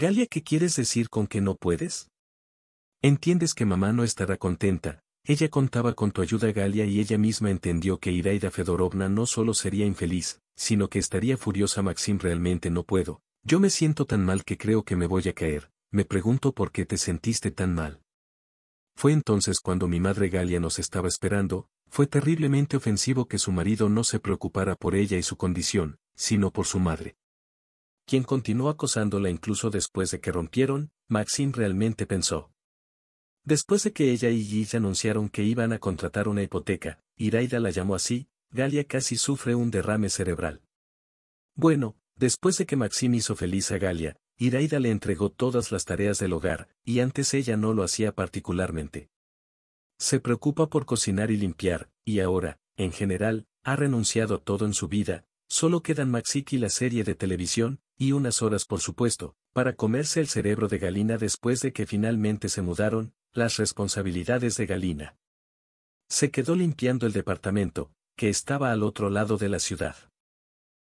Galia, ¿qué quieres decir con que no puedes? Entiendes que mamá no estará contenta, ella contaba con tu ayuda Galia y ella misma entendió que Iraida Fedorovna no solo sería infeliz, sino que estaría furiosa Maxim realmente no puedo, yo me siento tan mal que creo que me voy a caer, me pregunto por qué te sentiste tan mal. Fue entonces cuando mi madre Galia nos estaba esperando, fue terriblemente ofensivo que su marido no se preocupara por ella y su condición, sino por su madre quien continuó acosándola incluso después de que rompieron, Maxim realmente pensó. Después de que ella y Gilles anunciaron que iban a contratar una hipoteca, Iraida la llamó así, Galia casi sufre un derrame cerebral. Bueno, después de que Maxim hizo feliz a Galia, Iraida le entregó todas las tareas del hogar, y antes ella no lo hacía particularmente. Se preocupa por cocinar y limpiar, y ahora, en general, ha renunciado a todo en su vida, solo quedan Maxik y la serie de televisión, y unas horas por supuesto, para comerse el cerebro de Galina después de que finalmente se mudaron, las responsabilidades de Galina. Se quedó limpiando el departamento, que estaba al otro lado de la ciudad.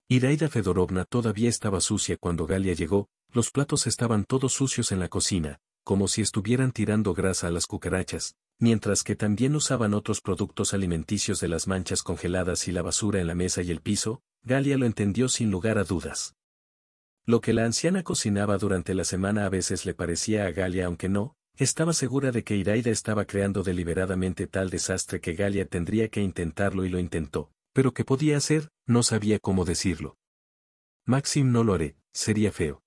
Iraida Fedorovna todavía estaba sucia cuando Galia llegó, los platos estaban todos sucios en la cocina, como si estuvieran tirando grasa a las cucarachas, mientras que también usaban otros productos alimenticios de las manchas congeladas y la basura en la mesa y el piso, Galia lo entendió sin lugar a dudas. Lo que la anciana cocinaba durante la semana a veces le parecía a Galia aunque no, estaba segura de que Iraida estaba creando deliberadamente tal desastre que Galia tendría que intentarlo y lo intentó, pero que podía hacer, no sabía cómo decirlo. Maxim no lo haré, sería feo.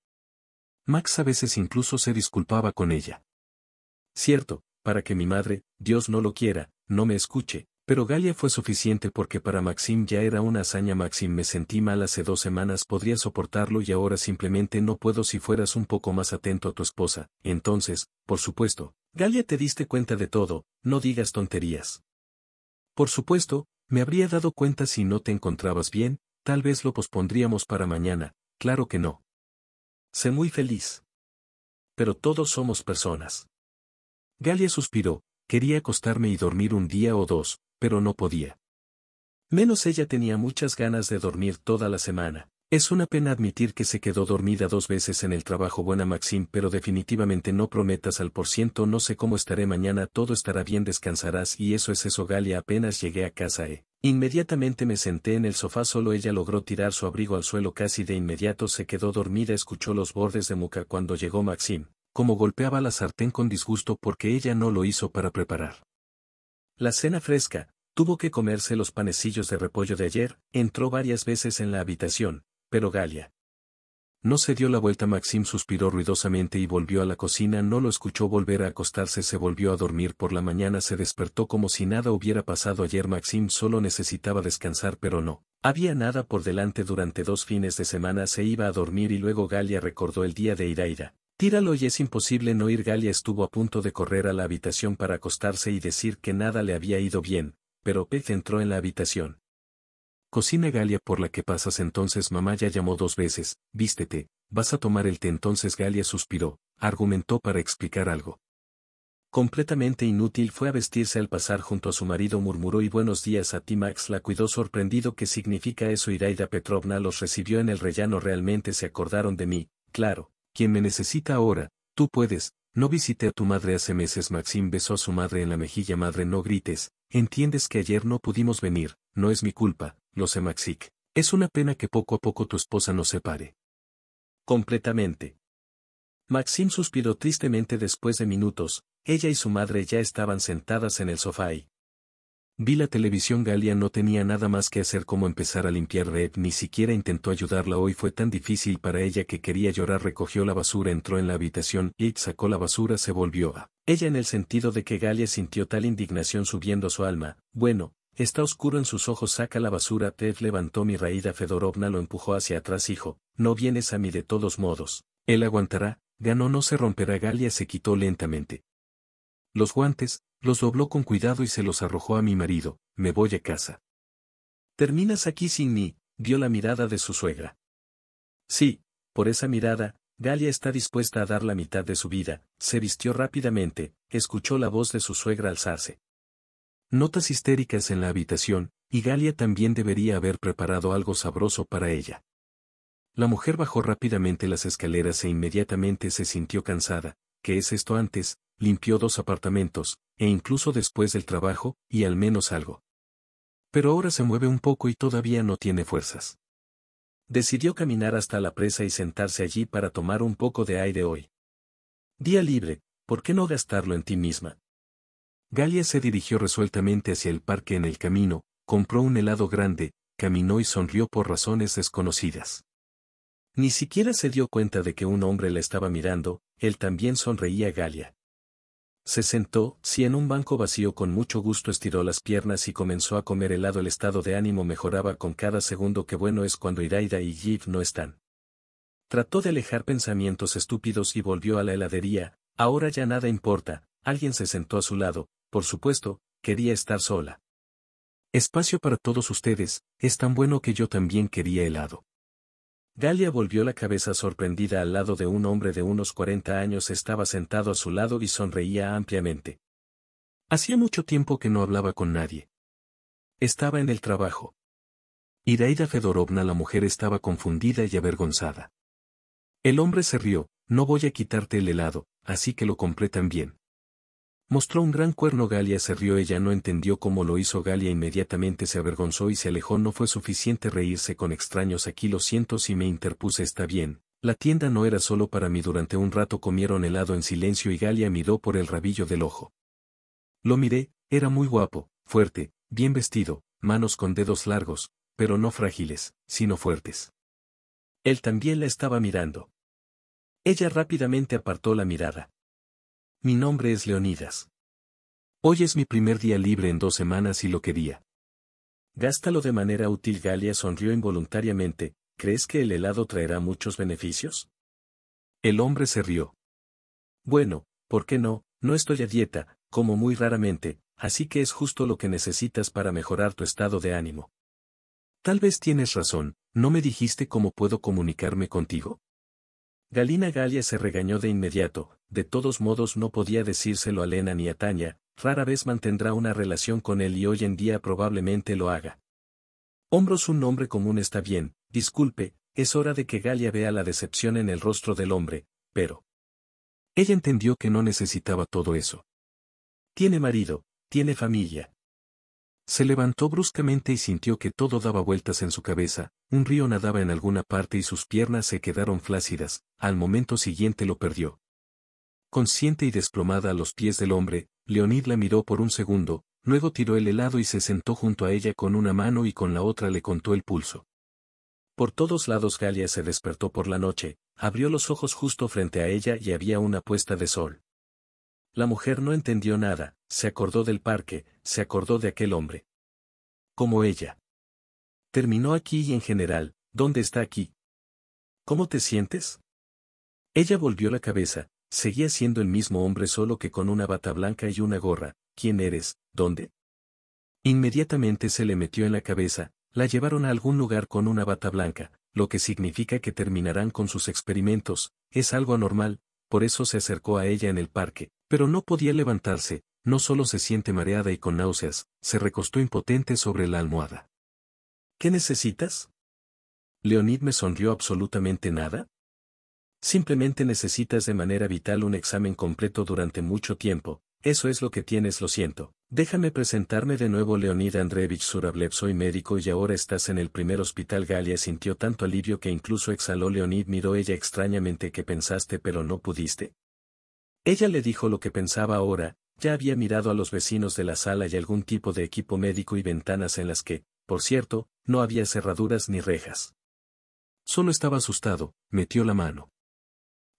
Max a veces incluso se disculpaba con ella. Cierto, para que mi madre, Dios no lo quiera, no me escuche, pero Galia fue suficiente porque para Maxim ya era una hazaña. Maxim me sentí mal hace dos semanas, podría soportarlo y ahora simplemente no puedo si fueras un poco más atento a tu esposa. Entonces, por supuesto, Galia te diste cuenta de todo, no digas tonterías. Por supuesto, me habría dado cuenta si no te encontrabas bien, tal vez lo pospondríamos para mañana, claro que no. Sé muy feliz. Pero todos somos personas. Galia suspiró, quería acostarme y dormir un día o dos, pero no podía. Menos ella tenía muchas ganas de dormir toda la semana. Es una pena admitir que se quedó dormida dos veces en el trabajo buena Maxim pero definitivamente no prometas al por ciento no sé cómo estaré mañana todo estará bien descansarás y eso es eso Galia apenas llegué a casa e. Inmediatamente me senté en el sofá solo ella logró tirar su abrigo al suelo casi de inmediato se quedó dormida escuchó los bordes de muca cuando llegó Maxim, como golpeaba la sartén con disgusto porque ella no lo hizo para preparar. La cena fresca, tuvo que comerse los panecillos de repollo de ayer, entró varias veces en la habitación, pero Galia. No se dio la vuelta Maxim suspiró ruidosamente y volvió a la cocina, no lo escuchó volver a acostarse, se volvió a dormir por la mañana, se despertó como si nada hubiera pasado ayer Maxim solo necesitaba descansar pero no. Había nada por delante durante dos fines de semana se iba a dormir y luego Galia recordó el día de Iraira. Tíralo y es imposible no ir. Galia estuvo a punto de correr a la habitación para acostarse y decir que nada le había ido bien, pero Pez entró en la habitación. Cocina Galia por la que pasas entonces mamá ya llamó dos veces, vístete, vas a tomar el té entonces Galia suspiró, argumentó para explicar algo. Completamente inútil fue a vestirse al pasar junto a su marido murmuró y buenos días a ti Max la cuidó sorprendido qué significa eso Iraida Petrovna los recibió en el rellano realmente se acordaron de mí, claro, quien me necesita ahora, tú puedes, no visité a tu madre hace meses. Maxim besó a su madre en la mejilla. Madre, no grites, entiendes que ayer no pudimos venir, no es mi culpa, lo sé Maxic. Es una pena que poco a poco tu esposa nos separe. Completamente. Maxim suspiró tristemente después de minutos, ella y su madre ya estaban sentadas en el sofá y, Vi la televisión Galia no tenía nada más que hacer como empezar a limpiar Red ni siquiera intentó ayudarla hoy fue tan difícil para ella que quería llorar recogió la basura entró en la habitación y sacó la basura se volvió a ella en el sentido de que Galia sintió tal indignación subiendo su alma, bueno, Está oscuro en sus ojos saca la basura Ted levantó mi raída Fedorovna lo empujó hacia atrás hijo, no vienes a mí de todos modos. Él aguantará, ganó no se romperá Galia se quitó lentamente. Los guantes, los dobló con cuidado y se los arrojó a mi marido, me voy a casa. Terminas aquí sin mí, dio la mirada de su suegra. Sí, por esa mirada, Galia está dispuesta a dar la mitad de su vida, se vistió rápidamente, escuchó la voz de su suegra alzarse. Notas histéricas en la habitación, y Galia también debería haber preparado algo sabroso para ella. La mujer bajó rápidamente las escaleras e inmediatamente se sintió cansada, que es esto antes, limpió dos apartamentos, e incluso después del trabajo, y al menos algo. Pero ahora se mueve un poco y todavía no tiene fuerzas. Decidió caminar hasta la presa y sentarse allí para tomar un poco de aire hoy. Día libre, ¿por qué no gastarlo en ti misma? Galia se dirigió resueltamente hacia el parque en el camino, compró un helado grande, caminó y sonrió por razones desconocidas. Ni siquiera se dio cuenta de que un hombre la estaba mirando, él también sonreía a Galia. Se sentó, si en un banco vacío con mucho gusto estiró las piernas y comenzó a comer helado el estado de ánimo mejoraba con cada segundo que bueno es cuando Iraida y Yif no están. Trató de alejar pensamientos estúpidos y volvió a la heladería, ahora ya nada importa, alguien se sentó a su lado, por supuesto, quería estar sola. Espacio para todos ustedes, es tan bueno que yo también quería helado. Galia volvió la cabeza sorprendida al lado de un hombre de unos 40 años estaba sentado a su lado y sonreía ampliamente. Hacía mucho tiempo que no hablaba con nadie. Estaba en el trabajo. Iraida Fedorovna la mujer estaba confundida y avergonzada. El hombre se rió, no voy a quitarte el helado, así que lo compré también. Mostró un gran cuerno Galia se rió ella no entendió cómo lo hizo Galia inmediatamente se avergonzó y se alejó no fue suficiente reírse con extraños aquí lo siento si me interpuse está bien, la tienda no era solo para mí durante un rato comieron helado en silencio y Galia miró por el rabillo del ojo. Lo miré, era muy guapo, fuerte, bien vestido, manos con dedos largos, pero no frágiles, sino fuertes. Él también la estaba mirando. Ella rápidamente apartó la mirada. Mi nombre es Leonidas. Hoy es mi primer día libre en dos semanas y lo quería. Gástalo de manera útil. Galia sonrió involuntariamente. ¿Crees que el helado traerá muchos beneficios? El hombre se rió. Bueno, ¿por qué no? No estoy a dieta, como muy raramente, así que es justo lo que necesitas para mejorar tu estado de ánimo. Tal vez tienes razón, ¿no me dijiste cómo puedo comunicarme contigo? Galina Galia se regañó de inmediato, de todos modos no podía decírselo a Lena ni a Tania, rara vez mantendrá una relación con él y hoy en día probablemente lo haga. Hombros un nombre común está bien, disculpe, es hora de que Galia vea la decepción en el rostro del hombre, pero... Ella entendió que no necesitaba todo eso. Tiene marido, tiene familia. Se levantó bruscamente y sintió que todo daba vueltas en su cabeza, un río nadaba en alguna parte y sus piernas se quedaron flácidas, al momento siguiente lo perdió consciente y desplomada a los pies del hombre, Leonid la miró por un segundo, luego tiró el helado y se sentó junto a ella con una mano y con la otra le contó el pulso. Por todos lados Galia se despertó por la noche, abrió los ojos justo frente a ella y había una puesta de sol. La mujer no entendió nada, se acordó del parque, se acordó de aquel hombre. Como ella. Terminó aquí y en general, ¿dónde está aquí? ¿Cómo te sientes? Ella volvió la cabeza, Seguía siendo el mismo hombre solo que con una bata blanca y una gorra. ¿Quién eres? ¿Dónde? Inmediatamente se le metió en la cabeza, la llevaron a algún lugar con una bata blanca, lo que significa que terminarán con sus experimentos, es algo anormal, por eso se acercó a ella en el parque, pero no podía levantarse, no solo se siente mareada y con náuseas, se recostó impotente sobre la almohada. ¿Qué necesitas? Leonid me sonrió absolutamente nada, Simplemente necesitas de manera vital un examen completo durante mucho tiempo, eso es lo que tienes, lo siento. Déjame presentarme de nuevo Leonid Andreevich Surablev, soy médico y ahora estás en el primer hospital Galia. Sintió tanto alivio que incluso exhaló Leonid, miró ella extrañamente que pensaste pero no pudiste. Ella le dijo lo que pensaba ahora, ya había mirado a los vecinos de la sala y algún tipo de equipo médico y ventanas en las que, por cierto, no había cerraduras ni rejas. Solo estaba asustado, metió la mano.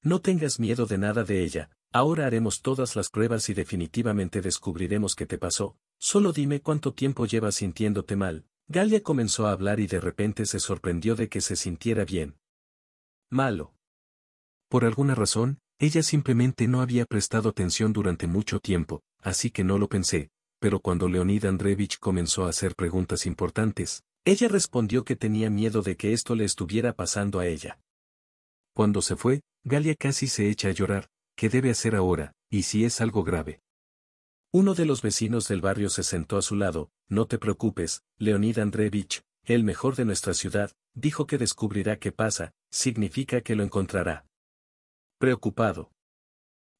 No tengas miedo de nada de ella, ahora haremos todas las pruebas y definitivamente descubriremos qué te pasó, solo dime cuánto tiempo llevas sintiéndote mal. Galia comenzó a hablar y de repente se sorprendió de que se sintiera bien. Malo. Por alguna razón, ella simplemente no había prestado atención durante mucho tiempo, así que no lo pensé, pero cuando Leonid Andreevich comenzó a hacer preguntas importantes, ella respondió que tenía miedo de que esto le estuviera pasando a ella. Cuando se fue, Galia casi se echa a llorar, ¿qué debe hacer ahora, y si es algo grave? Uno de los vecinos del barrio se sentó a su lado, no te preocupes, Leonid Andreevich, el mejor de nuestra ciudad, dijo que descubrirá qué pasa, significa que lo encontrará. Preocupado.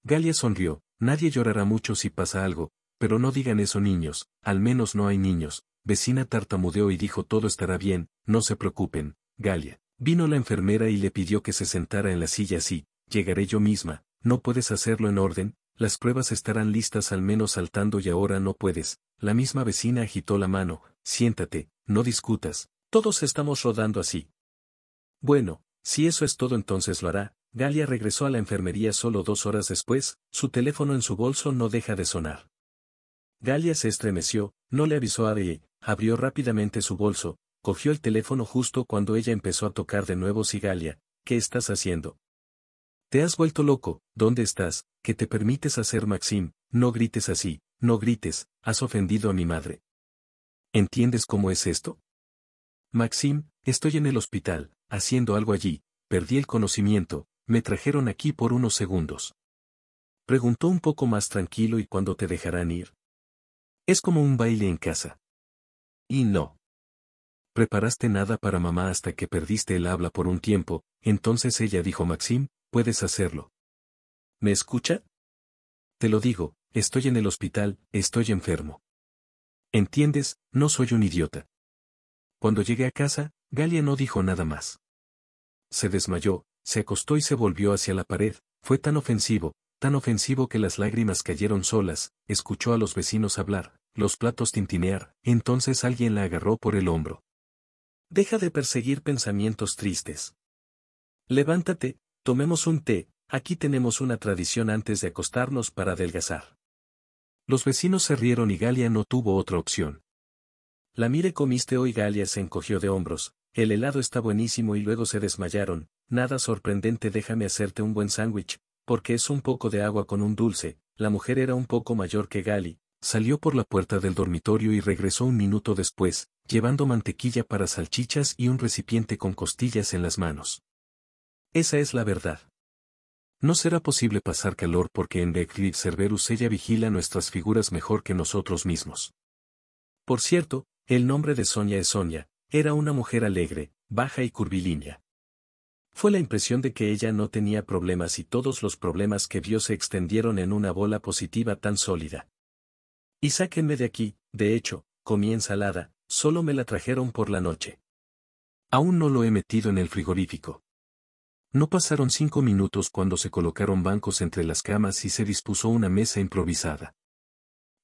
Galia sonrió, nadie llorará mucho si pasa algo, pero no digan eso niños, al menos no hay niños, vecina tartamudeó y dijo todo estará bien, no se preocupen, Galia. Vino la enfermera y le pidió que se sentara en la silla así, llegaré yo misma, no puedes hacerlo en orden, las pruebas estarán listas al menos saltando y ahora no puedes. La misma vecina agitó la mano, siéntate, no discutas, todos estamos rodando así. Bueno, si eso es todo entonces lo hará. Galia regresó a la enfermería solo dos horas después, su teléfono en su bolso no deja de sonar. Galia se estremeció, no le avisó a él. abrió rápidamente su bolso, Cogió el teléfono justo cuando ella empezó a tocar de nuevo Sigalia, ¿qué estás haciendo? Te has vuelto loco, ¿dónde estás? ¿Qué te permites hacer Maxim? No grites así, no grites, has ofendido a mi madre. ¿Entiendes cómo es esto? Maxim, estoy en el hospital, haciendo algo allí, perdí el conocimiento, me trajeron aquí por unos segundos. Preguntó un poco más tranquilo y cuándo te dejarán ir. Es como un baile en casa. Y no preparaste nada para mamá hasta que perdiste el habla por un tiempo, entonces ella dijo Maxim, puedes hacerlo. ¿Me escucha? Te lo digo, estoy en el hospital, estoy enfermo. ¿Entiendes? No soy un idiota. Cuando llegué a casa, Galia no dijo nada más. Se desmayó, se acostó y se volvió hacia la pared, fue tan ofensivo, tan ofensivo que las lágrimas cayeron solas, escuchó a los vecinos hablar, los platos tintinear, entonces alguien la agarró por el hombro. Deja de perseguir pensamientos tristes. Levántate, tomemos un té, aquí tenemos una tradición antes de acostarnos para adelgazar. Los vecinos se rieron y Galia no tuvo otra opción. La mire comiste hoy Galia se encogió de hombros, el helado está buenísimo y luego se desmayaron, nada sorprendente déjame hacerte un buen sándwich, porque es un poco de agua con un dulce, la mujer era un poco mayor que Gali, salió por la puerta del dormitorio y regresó un minuto después, llevando mantequilla para salchichas y un recipiente con costillas en las manos. Esa es la verdad. No será posible pasar calor porque en The Cerberus ella vigila nuestras figuras mejor que nosotros mismos. Por cierto, el nombre de Sonia es Sonia, era una mujer alegre, baja y curvilínea. Fue la impresión de que ella no tenía problemas y todos los problemas que vio se extendieron en una bola positiva tan sólida. Y sáquenme de aquí, de hecho, comí ensalada, solo me la trajeron por la noche. Aún no lo he metido en el frigorífico. No pasaron cinco minutos cuando se colocaron bancos entre las camas y se dispuso una mesa improvisada.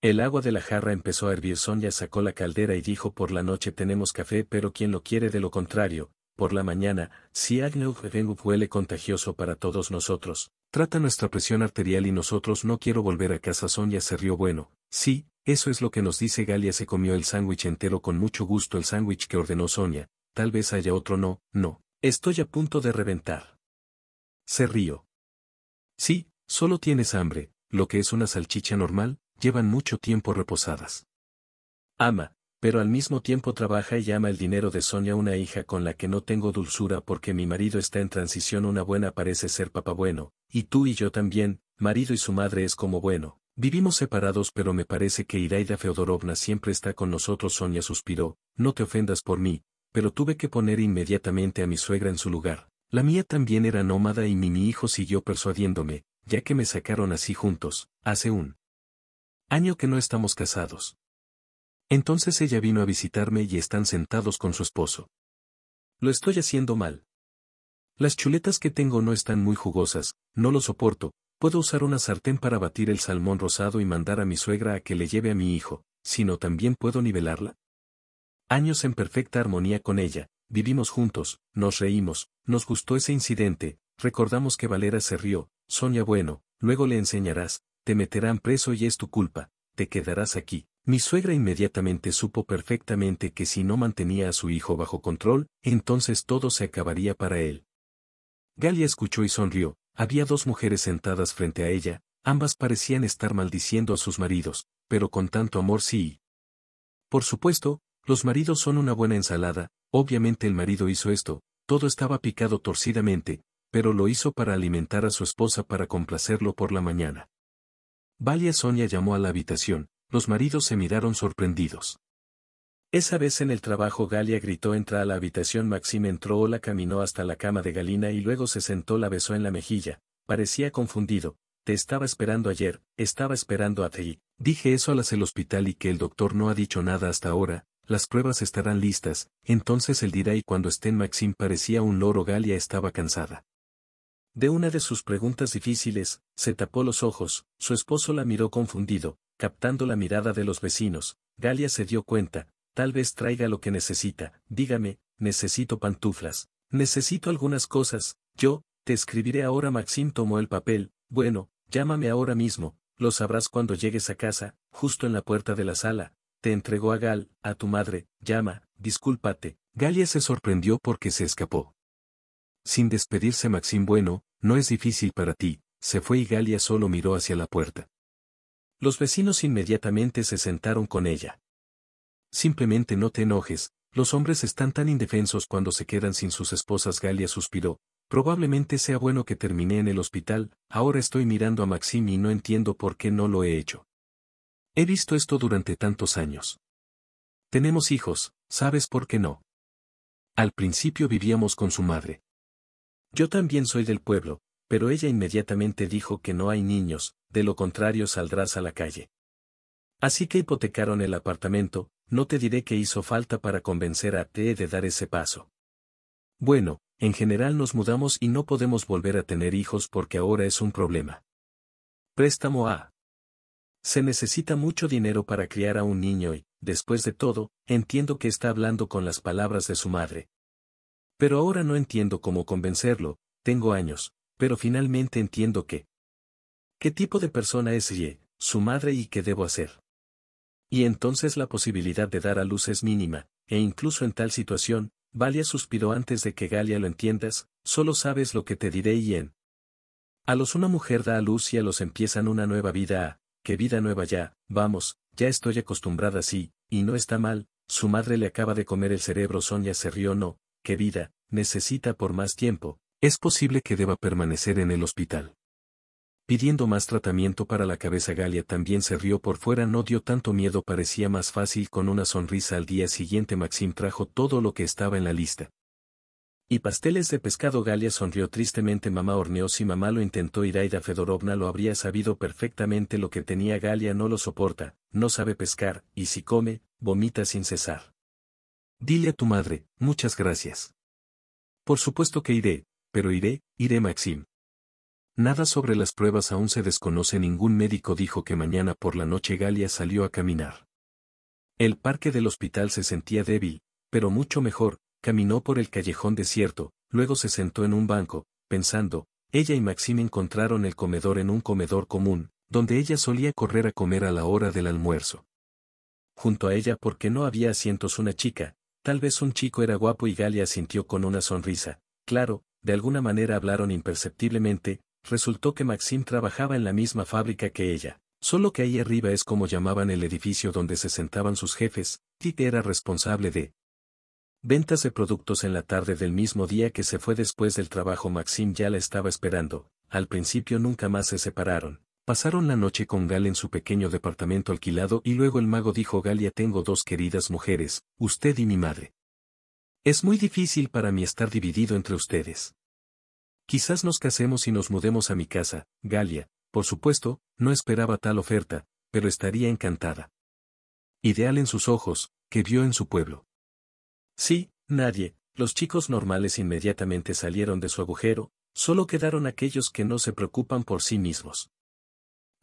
El agua de la jarra empezó a hervir. Sonia sacó la caldera y dijo por la noche tenemos café pero quien lo quiere de lo contrario, por la mañana, si Agnew huele contagioso para todos nosotros, trata nuestra presión arterial y nosotros no quiero volver a casa. Sonia se rió bueno, sí, eso es lo que nos dice Galia se comió el sándwich entero con mucho gusto el sándwich que ordenó Sonia, tal vez haya otro no, no, estoy a punto de reventar. Se río. Sí, solo tienes hambre, lo que es una salchicha normal, llevan mucho tiempo reposadas. Ama, pero al mismo tiempo trabaja y ama el dinero de Sonia una hija con la que no tengo dulzura porque mi marido está en transición una buena parece ser papá bueno, y tú y yo también, marido y su madre es como bueno, Vivimos separados pero me parece que Iraida Feodorovna siempre está con nosotros. Sonia suspiró, no te ofendas por mí, pero tuve que poner inmediatamente a mi suegra en su lugar. La mía también era nómada y mi, mi hijo siguió persuadiéndome, ya que me sacaron así juntos, hace un año que no estamos casados. Entonces ella vino a visitarme y están sentados con su esposo. Lo estoy haciendo mal. Las chuletas que tengo no están muy jugosas, no lo soporto, Puedo usar una sartén para batir el salmón rosado y mandar a mi suegra a que le lleve a mi hijo, sino también puedo nivelarla. Años en perfecta armonía con ella, vivimos juntos, nos reímos, nos gustó ese incidente, recordamos que Valera se rió, Sonia bueno, luego le enseñarás, te meterán preso y es tu culpa, te quedarás aquí. Mi suegra inmediatamente supo perfectamente que si no mantenía a su hijo bajo control, entonces todo se acabaría para él. Galia escuchó y sonrió, había dos mujeres sentadas frente a ella, ambas parecían estar maldiciendo a sus maridos, pero con tanto amor sí. Por supuesto, los maridos son una buena ensalada, obviamente el marido hizo esto, todo estaba picado torcidamente, pero lo hizo para alimentar a su esposa para complacerlo por la mañana. Valia Sonia llamó a la habitación, los maridos se miraron sorprendidos. Esa vez en el trabajo Galia gritó entra a la habitación Maxim entró o la caminó hasta la cama de Galina y luego se sentó la besó en la mejilla, parecía confundido, te estaba esperando ayer, estaba esperando a ti. Dije eso a las el hospital y que el doctor no ha dicho nada hasta ahora, las pruebas estarán listas, entonces él dirá y cuando estén Maxim parecía un loro Galia estaba cansada. De una de sus preguntas difíciles, se tapó los ojos, su esposo la miró confundido, captando la mirada de los vecinos, Galia se dio cuenta, tal vez traiga lo que necesita, dígame, necesito pantuflas, necesito algunas cosas, yo, te escribiré ahora Maxim tomó el papel, bueno, llámame ahora mismo, lo sabrás cuando llegues a casa, justo en la puerta de la sala, te entregó a Gal, a tu madre, llama, discúlpate. Galia se sorprendió porque se escapó. Sin despedirse Maxim bueno, no es difícil para ti, se fue y Galia solo miró hacia la puerta. Los vecinos inmediatamente se sentaron con ella. Simplemente no te enojes, los hombres están tan indefensos cuando se quedan sin sus esposas. Galia suspiró, probablemente sea bueno que termine en el hospital, ahora estoy mirando a Maxim y no entiendo por qué no lo he hecho. He visto esto durante tantos años. Tenemos hijos, ¿sabes por qué no? Al principio vivíamos con su madre. Yo también soy del pueblo, pero ella inmediatamente dijo que no hay niños, de lo contrario saldrás a la calle. Así que hipotecaron el apartamento, no te diré que hizo falta para convencer a T de dar ese paso. Bueno, en general nos mudamos y no podemos volver a tener hijos porque ahora es un problema. Préstamo A. Se necesita mucho dinero para criar a un niño y, después de todo, entiendo que está hablando con las palabras de su madre. Pero ahora no entiendo cómo convencerlo, tengo años, pero finalmente entiendo que... ¿Qué tipo de persona es Ye, su madre y qué debo hacer? Y entonces la posibilidad de dar a luz es mínima, e incluso en tal situación, Valia suspiró antes de que Galia lo entiendas, solo sabes lo que te diré y en. A los una mujer da a luz y a los empiezan una nueva vida a, qué vida nueva ya, vamos, ya estoy acostumbrada así, y no está mal, su madre le acaba de comer el cerebro Sonia se rió no, qué vida, necesita por más tiempo, es posible que deba permanecer en el hospital pidiendo más tratamiento para la cabeza Galia también se rió por fuera no dio tanto miedo parecía más fácil con una sonrisa al día siguiente Maxim trajo todo lo que estaba en la lista. Y pasteles de pescado Galia sonrió tristemente mamá horneó si mamá lo intentó Iraida Fedorovna lo habría sabido perfectamente lo que tenía Galia no lo soporta, no sabe pescar, y si come, vomita sin cesar. Dile a tu madre, muchas gracias. Por supuesto que iré, pero iré, iré Maxim, Nada sobre las pruebas aún se desconoce. Ningún médico dijo que mañana por la noche Galia salió a caminar. El parque del hospital se sentía débil, pero mucho mejor, caminó por el callejón desierto, luego se sentó en un banco, pensando, ella y Maxime encontraron el comedor en un comedor común, donde ella solía correr a comer a la hora del almuerzo. Junto a ella porque no había asientos una chica, tal vez un chico era guapo y Galia sintió con una sonrisa, claro, de alguna manera hablaron imperceptiblemente, resultó que Maxim trabajaba en la misma fábrica que ella, solo que ahí arriba es como llamaban el edificio donde se sentaban sus jefes, Tite era responsable de ventas de productos en la tarde del mismo día que se fue después del trabajo Maxim ya la estaba esperando, al principio nunca más se separaron, Pasaron la noche con Gal en su pequeño departamento alquilado y luego el mago dijo Galia tengo dos queridas mujeres, usted y mi madre. Es muy difícil para mí estar dividido entre ustedes. Quizás nos casemos y nos mudemos a mi casa, Galia, por supuesto, no esperaba tal oferta, pero estaría encantada. Ideal en sus ojos, que vio en su pueblo. Sí, nadie, los chicos normales inmediatamente salieron de su agujero, solo quedaron aquellos que no se preocupan por sí mismos.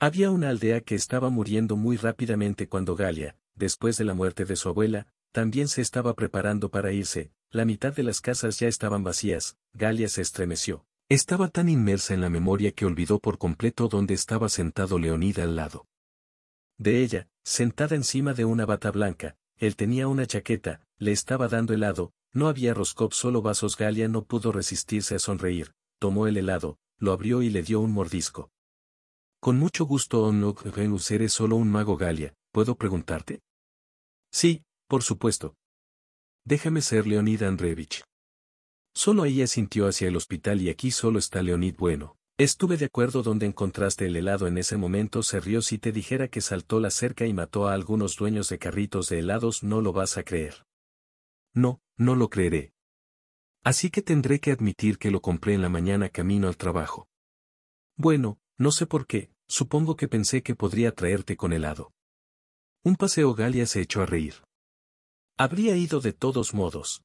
Había una aldea que estaba muriendo muy rápidamente cuando Galia, después de la muerte de su abuela, también se estaba preparando para irse, la mitad de las casas ya estaban vacías, Galia se estremeció. Estaba tan inmersa en la memoria que olvidó por completo dónde estaba sentado Leonida al lado. De ella, sentada encima de una bata blanca, él tenía una chaqueta, le estaba dando helado, no había Roscop solo vasos Galia no pudo resistirse a sonreír, tomó el helado, lo abrió y le dio un mordisco. Con mucho gusto Onlok oh, Renus eres solo un mago Galia, ¿puedo preguntarte? Sí, por supuesto. Déjame ser Leonida Andreevich. Solo ella sintió hacia el hospital y aquí solo está Leonid Bueno. Estuve de acuerdo donde encontraste el helado en ese momento se rió si te dijera que saltó la cerca y mató a algunos dueños de carritos de helados no lo vas a creer. No, no lo creeré. Así que tendré que admitir que lo compré en la mañana camino al trabajo. Bueno, no sé por qué, supongo que pensé que podría traerte con helado. Un paseo Galia se echó a reír. Habría ido de todos modos,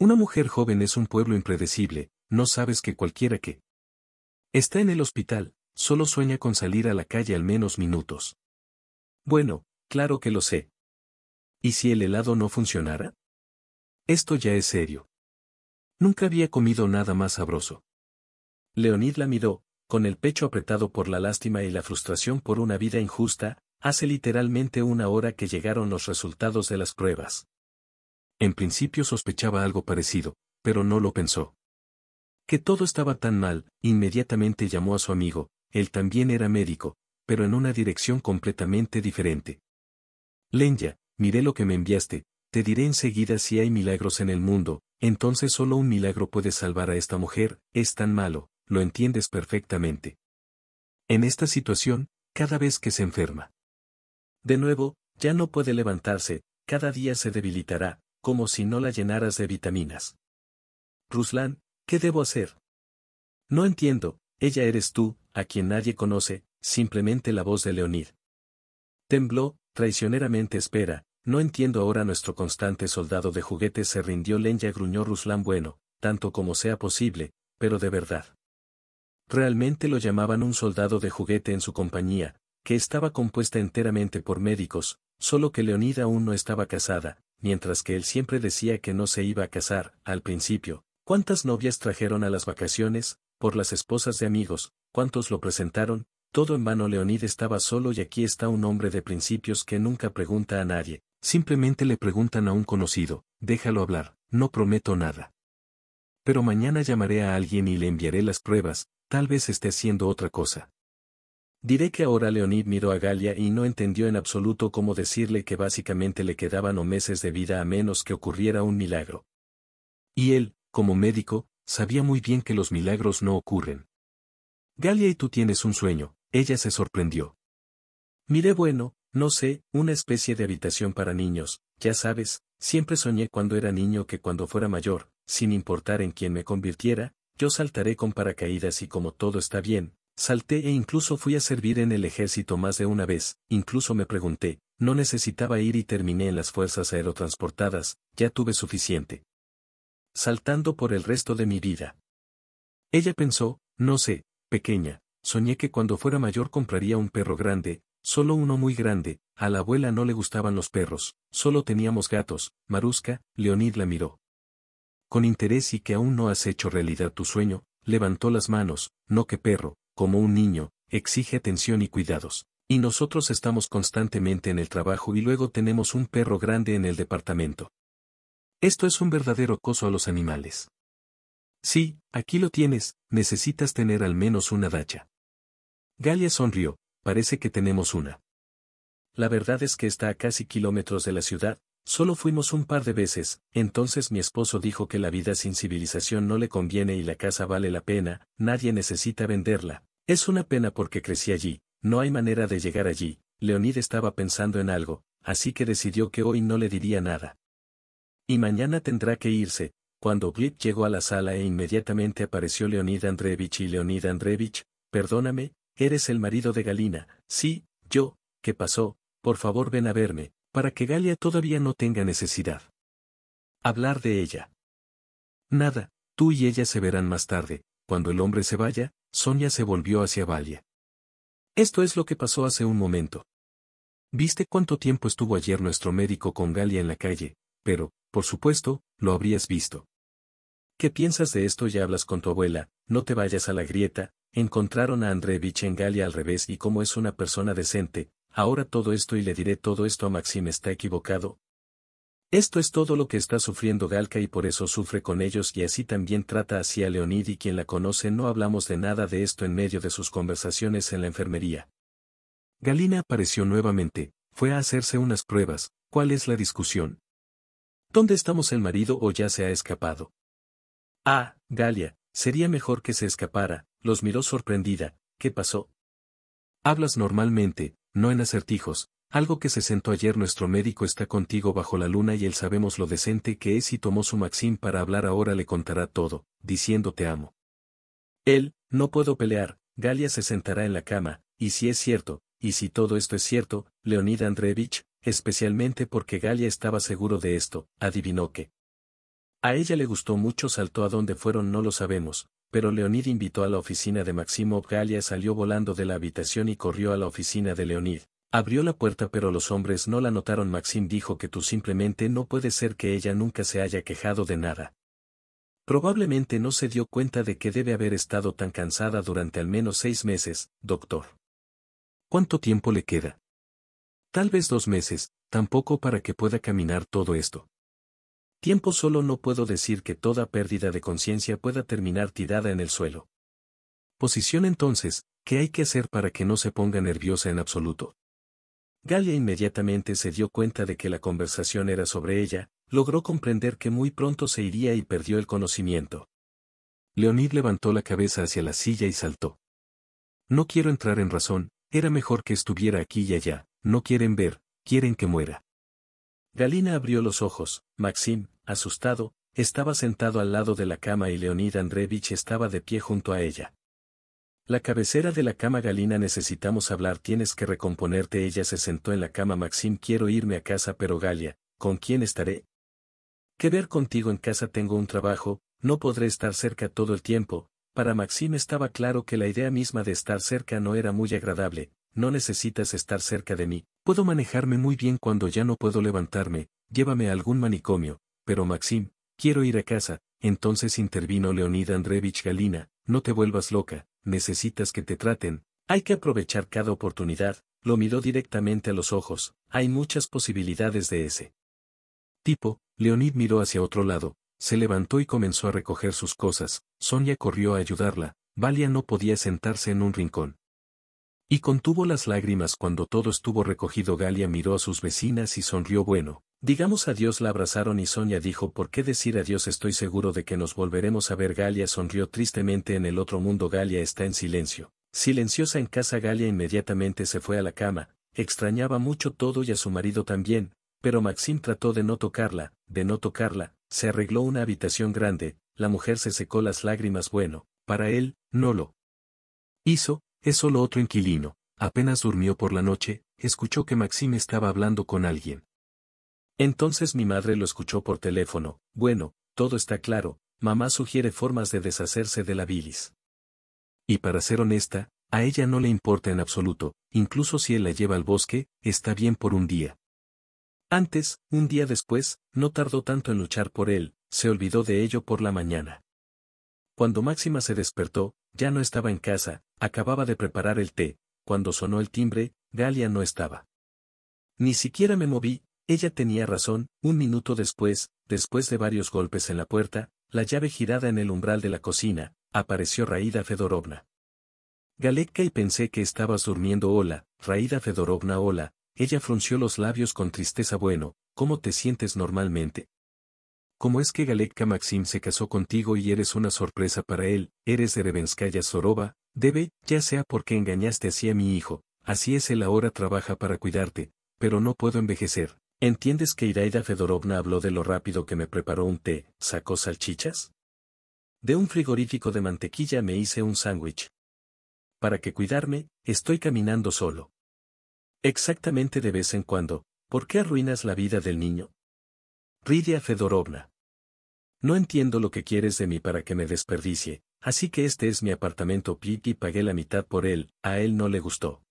una mujer joven es un pueblo impredecible, no sabes que cualquiera que está en el hospital, solo sueña con salir a la calle al menos minutos. Bueno, claro que lo sé. ¿Y si el helado no funcionara? Esto ya es serio. Nunca había comido nada más sabroso. Leonid la miró, con el pecho apretado por la lástima y la frustración por una vida injusta, hace literalmente una hora que llegaron los resultados de las pruebas. En principio sospechaba algo parecido, pero no lo pensó. Que todo estaba tan mal, inmediatamente llamó a su amigo, él también era médico, pero en una dirección completamente diferente. Lenya, miré lo que me enviaste, te diré enseguida si hay milagros en el mundo, entonces solo un milagro puede salvar a esta mujer, es tan malo, lo entiendes perfectamente. En esta situación, cada vez que se enferma. De nuevo, ya no puede levantarse, cada día se debilitará, como si no la llenaras de vitaminas. Ruslan, ¿qué debo hacer? No entiendo, ella eres tú, a quien nadie conoce, simplemente la voz de Leonid. Tembló, traicioneramente espera, no entiendo ahora nuestro constante soldado de juguete se rindió Lenya gruñó Ruslan bueno, tanto como sea posible, pero de verdad. Realmente lo llamaban un soldado de juguete en su compañía, que estaba compuesta enteramente por médicos, solo que Leonid aún no estaba casada, mientras que él siempre decía que no se iba a casar, al principio, cuántas novias trajeron a las vacaciones, por las esposas de amigos, cuántos lo presentaron, todo en vano Leonid estaba solo y aquí está un hombre de principios que nunca pregunta a nadie, simplemente le preguntan a un conocido, déjalo hablar, no prometo nada. Pero mañana llamaré a alguien y le enviaré las pruebas, tal vez esté haciendo otra cosa. Diré que ahora Leonid miró a Galia y no entendió en absoluto cómo decirle que básicamente le quedaban o meses de vida a menos que ocurriera un milagro. Y él, como médico, sabía muy bien que los milagros no ocurren. Galia y tú tienes un sueño, ella se sorprendió. Miré bueno, no sé, una especie de habitación para niños, ya sabes, siempre soñé cuando era niño que cuando fuera mayor, sin importar en quién me convirtiera, yo saltaré con paracaídas y como todo está bien, Salté e incluso fui a servir en el ejército más de una vez, incluso me pregunté, no necesitaba ir y terminé en las fuerzas aerotransportadas, ya tuve suficiente. Saltando por el resto de mi vida. Ella pensó, no sé, pequeña, soñé que cuando fuera mayor compraría un perro grande, solo uno muy grande, a la abuela no le gustaban los perros, solo teníamos gatos, Marusca, Leonid la miró. Con interés y que aún no has hecho realidad tu sueño, levantó las manos, no que perro, como un niño, exige atención y cuidados, y nosotros estamos constantemente en el trabajo y luego tenemos un perro grande en el departamento. Esto es un verdadero acoso a los animales. Sí, aquí lo tienes, necesitas tener al menos una dacha. Galia sonrió, parece que tenemos una. La verdad es que está a casi kilómetros de la ciudad, solo fuimos un par de veces, entonces mi esposo dijo que la vida sin civilización no le conviene y la casa vale la pena, nadie necesita venderla, es una pena porque crecí allí, no hay manera de llegar allí, Leonid estaba pensando en algo, así que decidió que hoy no le diría nada. Y mañana tendrá que irse, cuando Blip llegó a la sala e inmediatamente apareció Leonid Andreevich y Leonid Andreevich, perdóname, eres el marido de Galina, sí, yo, ¿qué pasó? Por favor ven a verme, para que Galia todavía no tenga necesidad. Hablar de ella. Nada, tú y ella se verán más tarde, cuando el hombre se vaya, Sonia se volvió hacia Valia. Esto es lo que pasó hace un momento. Viste cuánto tiempo estuvo ayer nuestro médico con Galia en la calle, pero, por supuesto, lo habrías visto. ¿Qué piensas de esto y hablas con tu abuela? No te vayas a la grieta, encontraron a Andreevich en Galia al revés y como es una persona decente, ahora todo esto y le diré todo esto a Maxim está equivocado, esto es todo lo que está sufriendo Galca y por eso sufre con ellos y así también trata así a Leonid y quien la conoce no hablamos de nada de esto en medio de sus conversaciones en la enfermería. Galina apareció nuevamente, fue a hacerse unas pruebas, ¿cuál es la discusión? ¿Dónde estamos el marido o ya se ha escapado? Ah, Galia, sería mejor que se escapara, los miró sorprendida, ¿qué pasó? Hablas normalmente, no en acertijos, algo que se sentó ayer nuestro médico está contigo bajo la luna y él sabemos lo decente que es y tomó su Maxim para hablar ahora le contará todo, diciendo te amo. Él, no puedo pelear, Galia se sentará en la cama, y si es cierto, y si todo esto es cierto, Leonid Andreevich, especialmente porque Galia estaba seguro de esto, adivinó que. A ella le gustó mucho, saltó a donde fueron, no lo sabemos, pero Leonid invitó a la oficina de Maximov. Galia salió volando de la habitación y corrió a la oficina de Leonid, Abrió la puerta pero los hombres no la notaron. Maxim dijo que tú simplemente no puede ser que ella nunca se haya quejado de nada. Probablemente no se dio cuenta de que debe haber estado tan cansada durante al menos seis meses, doctor. ¿Cuánto tiempo le queda? Tal vez dos meses, tampoco para que pueda caminar todo esto. Tiempo solo no puedo decir que toda pérdida de conciencia pueda terminar tirada en el suelo. Posición entonces, ¿qué hay que hacer para que no se ponga nerviosa en absoluto? Galia inmediatamente se dio cuenta de que la conversación era sobre ella, logró comprender que muy pronto se iría y perdió el conocimiento. Leonid levantó la cabeza hacia la silla y saltó. No quiero entrar en razón, era mejor que estuviera aquí y allá, no quieren ver, quieren que muera. Galina abrió los ojos, Maxim, asustado, estaba sentado al lado de la cama y Leonid Andreevich estaba de pie junto a ella. La cabecera de la cama Galina necesitamos hablar tienes que recomponerte ella se sentó en la cama Maxim quiero irme a casa pero Galia, ¿con quién estaré? ¿Qué ver contigo en casa tengo un trabajo, no podré estar cerca todo el tiempo, para Maxim estaba claro que la idea misma de estar cerca no era muy agradable, no necesitas estar cerca de mí, puedo manejarme muy bien cuando ya no puedo levantarme, llévame a algún manicomio, pero Maxim, quiero ir a casa, entonces intervino Leonid Andrévich Galina, no te vuelvas loca, necesitas que te traten, hay que aprovechar cada oportunidad, lo miró directamente a los ojos, hay muchas posibilidades de ese. Tipo, Leonid miró hacia otro lado, se levantó y comenzó a recoger sus cosas, Sonia corrió a ayudarla, Valia no podía sentarse en un rincón. Y contuvo las lágrimas cuando todo estuvo recogido Galia miró a sus vecinas y sonrió bueno, Digamos adiós la abrazaron y Sonia dijo ¿por qué decir adiós estoy seguro de que nos volveremos a ver Galia sonrió tristemente en el otro mundo Galia está en silencio. Silenciosa en casa Galia inmediatamente se fue a la cama, extrañaba mucho todo y a su marido también, pero Maxim trató de no tocarla, de no tocarla, se arregló una habitación grande, la mujer se secó las lágrimas bueno, para él, no lo hizo, es solo otro inquilino, apenas durmió por la noche, escuchó que Maxim estaba hablando con alguien. Entonces mi madre lo escuchó por teléfono, bueno, todo está claro, mamá sugiere formas de deshacerse de la bilis. Y para ser honesta, a ella no le importa en absoluto, incluso si él la lleva al bosque, está bien por un día. Antes, un día después, no tardó tanto en luchar por él, se olvidó de ello por la mañana. Cuando Máxima se despertó, ya no estaba en casa, acababa de preparar el té, cuando sonó el timbre, Galia no estaba. Ni siquiera me moví, ella tenía razón, un minuto después, después de varios golpes en la puerta, la llave girada en el umbral de la cocina, apareció Raída Fedorovna. Galetka y pensé que estabas durmiendo hola, Raída Fedorovna hola, ella frunció los labios con tristeza bueno, ¿cómo te sientes normalmente? ¿Cómo es que Galetka Maxim se casó contigo y eres una sorpresa para él, eres de Revenskaya Soroba, debe, ya sea porque engañaste así a mi hijo, así es él ahora trabaja para cuidarte, pero no puedo envejecer, ¿Entiendes que Iraida Fedorovna habló de lo rápido que me preparó un té, sacó salchichas? De un frigorífico de mantequilla me hice un sándwich. Para que cuidarme, estoy caminando solo. Exactamente de vez en cuando, ¿por qué arruinas la vida del niño? Ridia Fedorovna. No entiendo lo que quieres de mí para que me desperdicie, así que este es mi apartamento y pagué la mitad por él, a él no le gustó.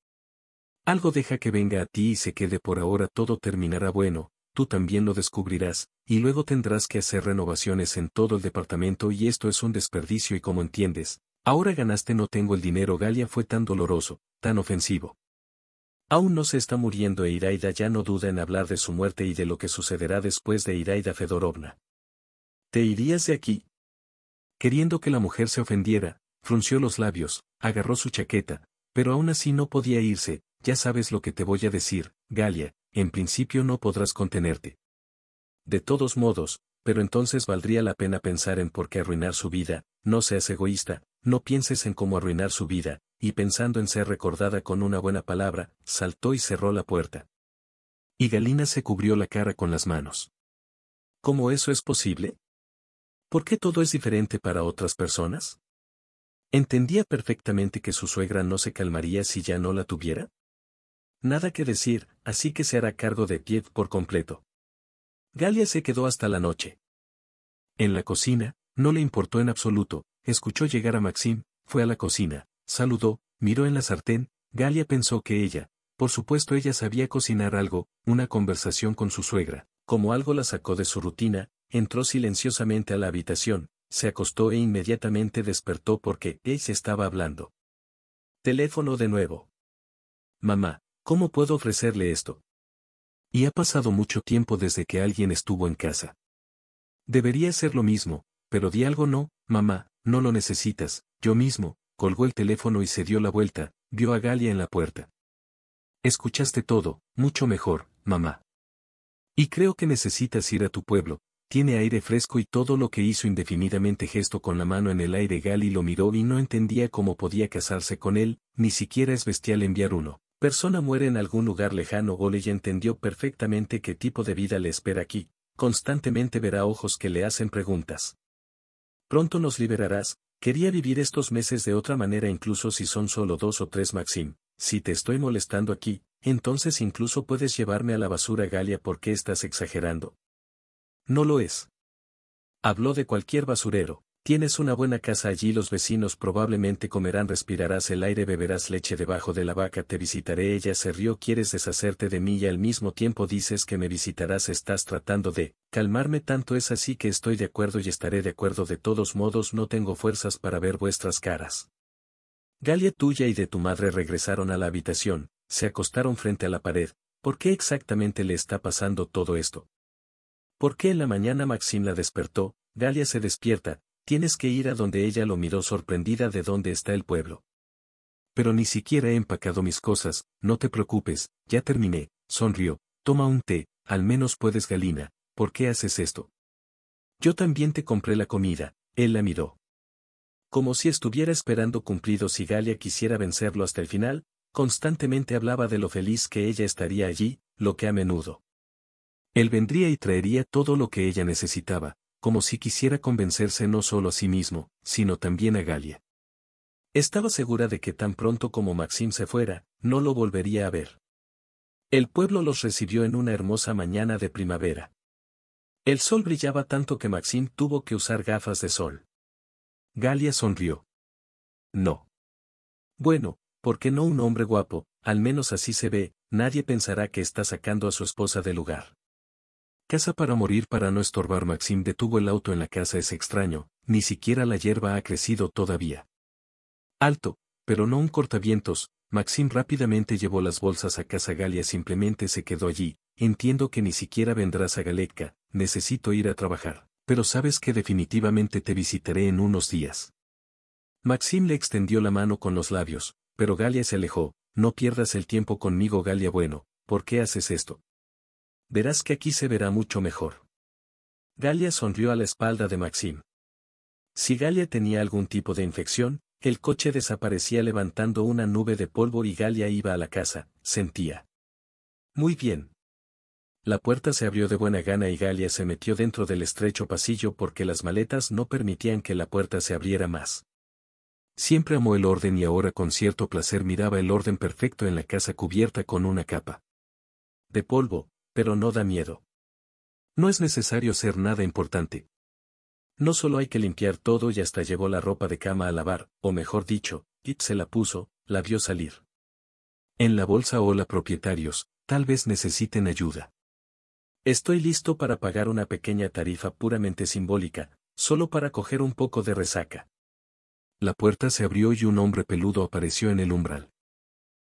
Algo deja que venga a ti y se quede por ahora todo terminará bueno, tú también lo descubrirás, y luego tendrás que hacer renovaciones en todo el departamento y esto es un desperdicio y como entiendes, ahora ganaste no tengo el dinero Galia fue tan doloroso, tan ofensivo. Aún no se está muriendo e Iraida ya no duda en hablar de su muerte y de lo que sucederá después de Iraida Fedorovna. ¿Te irías de aquí? Queriendo que la mujer se ofendiera, frunció los labios, agarró su chaqueta, pero aún así no podía irse, ya sabes lo que te voy a decir, Galia, en principio no podrás contenerte. De todos modos, pero entonces valdría la pena pensar en por qué arruinar su vida, no seas egoísta, no pienses en cómo arruinar su vida, y pensando en ser recordada con una buena palabra, saltó y cerró la puerta. Y Galina se cubrió la cara con las manos. ¿Cómo eso es posible? ¿Por qué todo es diferente para otras personas? Entendía perfectamente que su suegra no se calmaría si ya no la tuviera. Nada que decir, así que se hará cargo de Piet por completo. Galia se quedó hasta la noche. En la cocina, no le importó en absoluto, escuchó llegar a Maxim, fue a la cocina, saludó, miró en la sartén, Galia pensó que ella, por supuesto ella sabía cocinar algo, una conversación con su suegra, como algo la sacó de su rutina, entró silenciosamente a la habitación, se acostó e inmediatamente despertó porque se estaba hablando. Teléfono de nuevo. Mamá, ¿cómo puedo ofrecerle esto? Y ha pasado mucho tiempo desde que alguien estuvo en casa. Debería ser lo mismo, pero di algo no, mamá, no lo necesitas, yo mismo, colgó el teléfono y se dio la vuelta, vio a Galia en la puerta. Escuchaste todo, mucho mejor, mamá. Y creo que necesitas ir a tu pueblo, tiene aire fresco y todo lo que hizo indefinidamente gesto con la mano en el aire Gali lo miró y no entendía cómo podía casarse con él, ni siquiera es bestial enviar uno. Persona muere en algún lugar lejano o ya entendió perfectamente qué tipo de vida le espera aquí, constantemente verá ojos que le hacen preguntas. Pronto nos liberarás, quería vivir estos meses de otra manera incluso si son solo dos o tres Maxim, si te estoy molestando aquí, entonces incluso puedes llevarme a la basura Galia porque estás exagerando, no lo es. Habló de cualquier basurero. Tienes una buena casa allí, los vecinos probablemente comerán, respirarás el aire, beberás leche debajo de la vaca, te visitaré, ella se rió, quieres deshacerte de mí y al mismo tiempo dices que me visitarás, estás tratando de calmarme tanto, es así que estoy de acuerdo y estaré de acuerdo, de todos modos no tengo fuerzas para ver vuestras caras. Galia tuya y de tu madre regresaron a la habitación, se acostaron frente a la pared, ¿por qué exactamente le está pasando todo esto? ¿Por qué en la mañana Maxim la despertó? Galia se despierta, tienes que ir a donde ella lo miró sorprendida de dónde está el pueblo. Pero ni siquiera he empacado mis cosas, no te preocupes, ya terminé, sonrió, toma un té, al menos puedes Galina, ¿por qué haces esto? Yo también te compré la comida, él la miró. Como si estuviera esperando cumplido si Galia quisiera vencerlo hasta el final, constantemente hablaba de lo feliz que ella estaría allí, lo que a menudo él vendría y traería todo lo que ella necesitaba, como si quisiera convencerse no solo a sí mismo, sino también a Galia. Estaba segura de que tan pronto como Maxim se fuera, no lo volvería a ver. El pueblo los recibió en una hermosa mañana de primavera. El sol brillaba tanto que Maxim tuvo que usar gafas de sol. Galia sonrió. No. Bueno, porque no un hombre guapo? Al menos así se ve, nadie pensará que está sacando a su esposa del lugar. Casa para morir para no estorbar Maxim detuvo el auto en la casa es extraño, ni siquiera la hierba ha crecido todavía. Alto, pero no un cortavientos, Maxim rápidamente llevó las bolsas a casa Galia simplemente se quedó allí, entiendo que ni siquiera vendrás a Galetka, necesito ir a trabajar, pero sabes que definitivamente te visitaré en unos días. Maxim le extendió la mano con los labios, pero Galia se alejó, no pierdas el tiempo conmigo Galia bueno, ¿por qué haces esto? Verás que aquí se verá mucho mejor. Galia sonrió a la espalda de Maxim. Si Galia tenía algún tipo de infección, el coche desaparecía levantando una nube de polvo y Galia iba a la casa, sentía. Muy bien. La puerta se abrió de buena gana y Galia se metió dentro del estrecho pasillo porque las maletas no permitían que la puerta se abriera más. Siempre amó el orden y ahora con cierto placer miraba el orden perfecto en la casa cubierta con una capa. De polvo, pero no da miedo. No es necesario ser nada importante. No solo hay que limpiar todo y hasta llevó la ropa de cama a lavar, o mejor dicho, Kit se la puso, la vio salir. En la bolsa hola propietarios, tal vez necesiten ayuda. Estoy listo para pagar una pequeña tarifa puramente simbólica, solo para coger un poco de resaca. La puerta se abrió y un hombre peludo apareció en el umbral.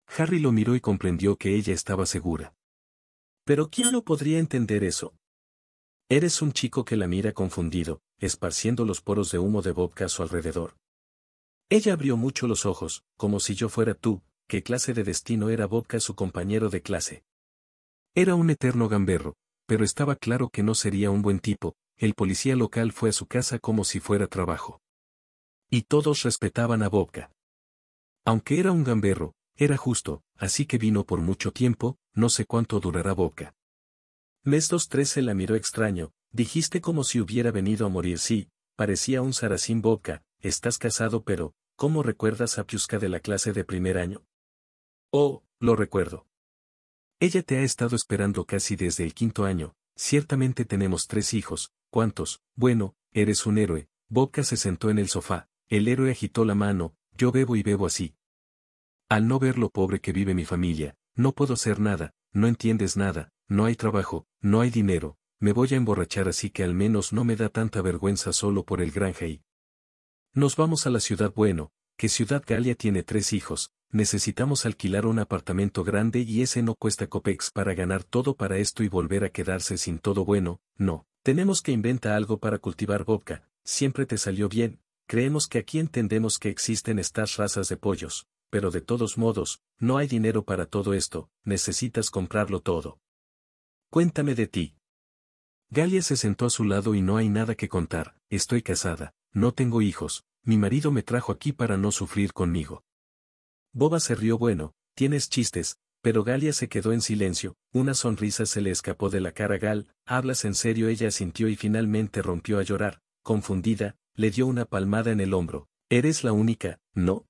Harry lo miró y comprendió que ella estaba segura. Pero ¿quién lo podría entender eso? Eres un chico que la mira confundido, esparciendo los poros de humo de Bobca a su alrededor. Ella abrió mucho los ojos, como si yo fuera tú, qué clase de destino era Bobca su compañero de clase. Era un eterno gamberro, pero estaba claro que no sería un buen tipo, el policía local fue a su casa como si fuera trabajo. Y todos respetaban a Bobka. Aunque era un gamberro, era justo, así que vino por mucho tiempo, no sé cuánto durará boca. Mestos se la miró extraño, dijiste como si hubiera venido a morir sí, parecía un saracín boca, estás casado pero, ¿cómo recuerdas a Piusca de la clase de primer año? Oh, lo recuerdo. Ella te ha estado esperando casi desde el quinto año, ciertamente tenemos tres hijos, ¿cuántos? Bueno, eres un héroe, Boca se sentó en el sofá, el héroe agitó la mano, yo bebo y bebo así, al no ver lo pobre que vive mi familia, no puedo hacer nada, no entiendes nada, no hay trabajo, no hay dinero, me voy a emborrachar así que al menos no me da tanta vergüenza solo por el gran Nos vamos a la ciudad bueno, que Ciudad Galia tiene tres hijos, necesitamos alquilar un apartamento grande y ese no cuesta copex para ganar todo para esto y volver a quedarse sin todo bueno, no, tenemos que inventa algo para cultivar vodka, siempre te salió bien, creemos que aquí entendemos que existen estas razas de pollos pero de todos modos, no hay dinero para todo esto, necesitas comprarlo todo. Cuéntame de ti. Galia se sentó a su lado y no hay nada que contar, estoy casada, no tengo hijos, mi marido me trajo aquí para no sufrir conmigo. Boba se rió bueno, tienes chistes, pero Galia se quedó en silencio, una sonrisa se le escapó de la cara Gal, hablas en serio ella sintió y finalmente rompió a llorar, confundida, le dio una palmada en el hombro, eres la única, ¿no?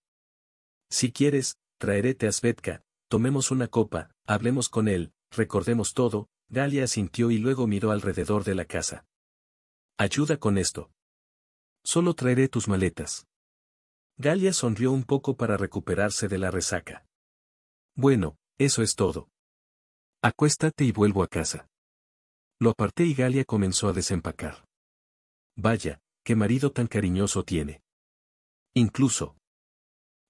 Si quieres, traeréte a Svetka, tomemos una copa, hablemos con él, recordemos todo, Galia asintió y luego miró alrededor de la casa. Ayuda con esto. Solo traeré tus maletas. Galia sonrió un poco para recuperarse de la resaca. Bueno, eso es todo. Acuéstate y vuelvo a casa. Lo aparté y Galia comenzó a desempacar. Vaya, qué marido tan cariñoso tiene. Incluso,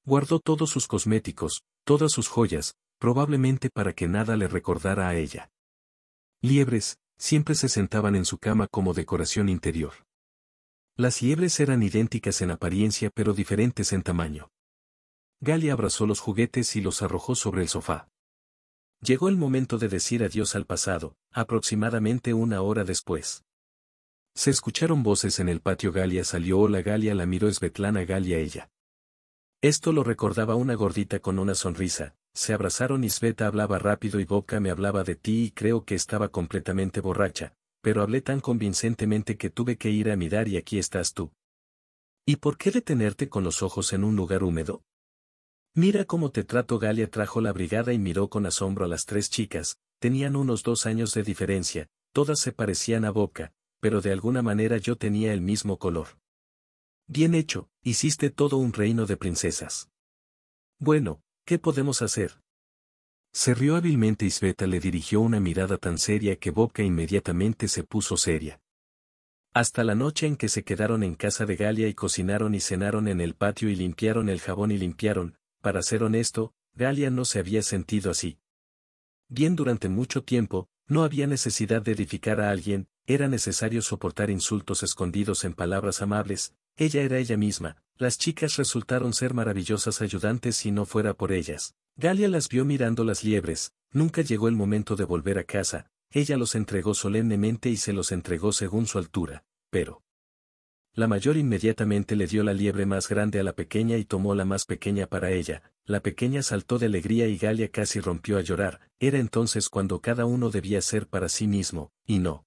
Guardó todos sus cosméticos, todas sus joyas, probablemente para que nada le recordara a ella. Liebres, siempre se sentaban en su cama como decoración interior. Las liebres eran idénticas en apariencia pero diferentes en tamaño. Galia abrazó los juguetes y los arrojó sobre el sofá. Llegó el momento de decir adiós al pasado, aproximadamente una hora después. Se escucharon voces en el patio Galia salió la Galia la miró Svetlana Galia ella. Esto lo recordaba una gordita con una sonrisa, se abrazaron y Sveta hablaba rápido y boca me hablaba de ti y creo que estaba completamente borracha, pero hablé tan convincentemente que tuve que ir a mirar y aquí estás tú. ¿Y por qué detenerte con los ojos en un lugar húmedo? Mira cómo te trato Galia trajo la brigada y miró con asombro a las tres chicas, tenían unos dos años de diferencia, todas se parecían a boca, pero de alguna manera yo tenía el mismo color. Bien hecho, Hiciste todo un reino de princesas. Bueno, ¿qué podemos hacer? Se rió hábilmente y Sveta le dirigió una mirada tan seria que Boca inmediatamente se puso seria. Hasta la noche en que se quedaron en casa de Galia y cocinaron y cenaron en el patio y limpiaron el jabón y limpiaron, para ser honesto, Galia no se había sentido así. Bien durante mucho tiempo, no había necesidad de edificar a alguien, era necesario soportar insultos escondidos en palabras amables, ella era ella misma, las chicas resultaron ser maravillosas ayudantes si no fuera por ellas. Galia las vio mirando las liebres, nunca llegó el momento de volver a casa, ella los entregó solemnemente y se los entregó según su altura, pero... La mayor inmediatamente le dio la liebre más grande a la pequeña y tomó la más pequeña para ella, la pequeña saltó de alegría y Galia casi rompió a llorar, era entonces cuando cada uno debía ser para sí mismo, y no.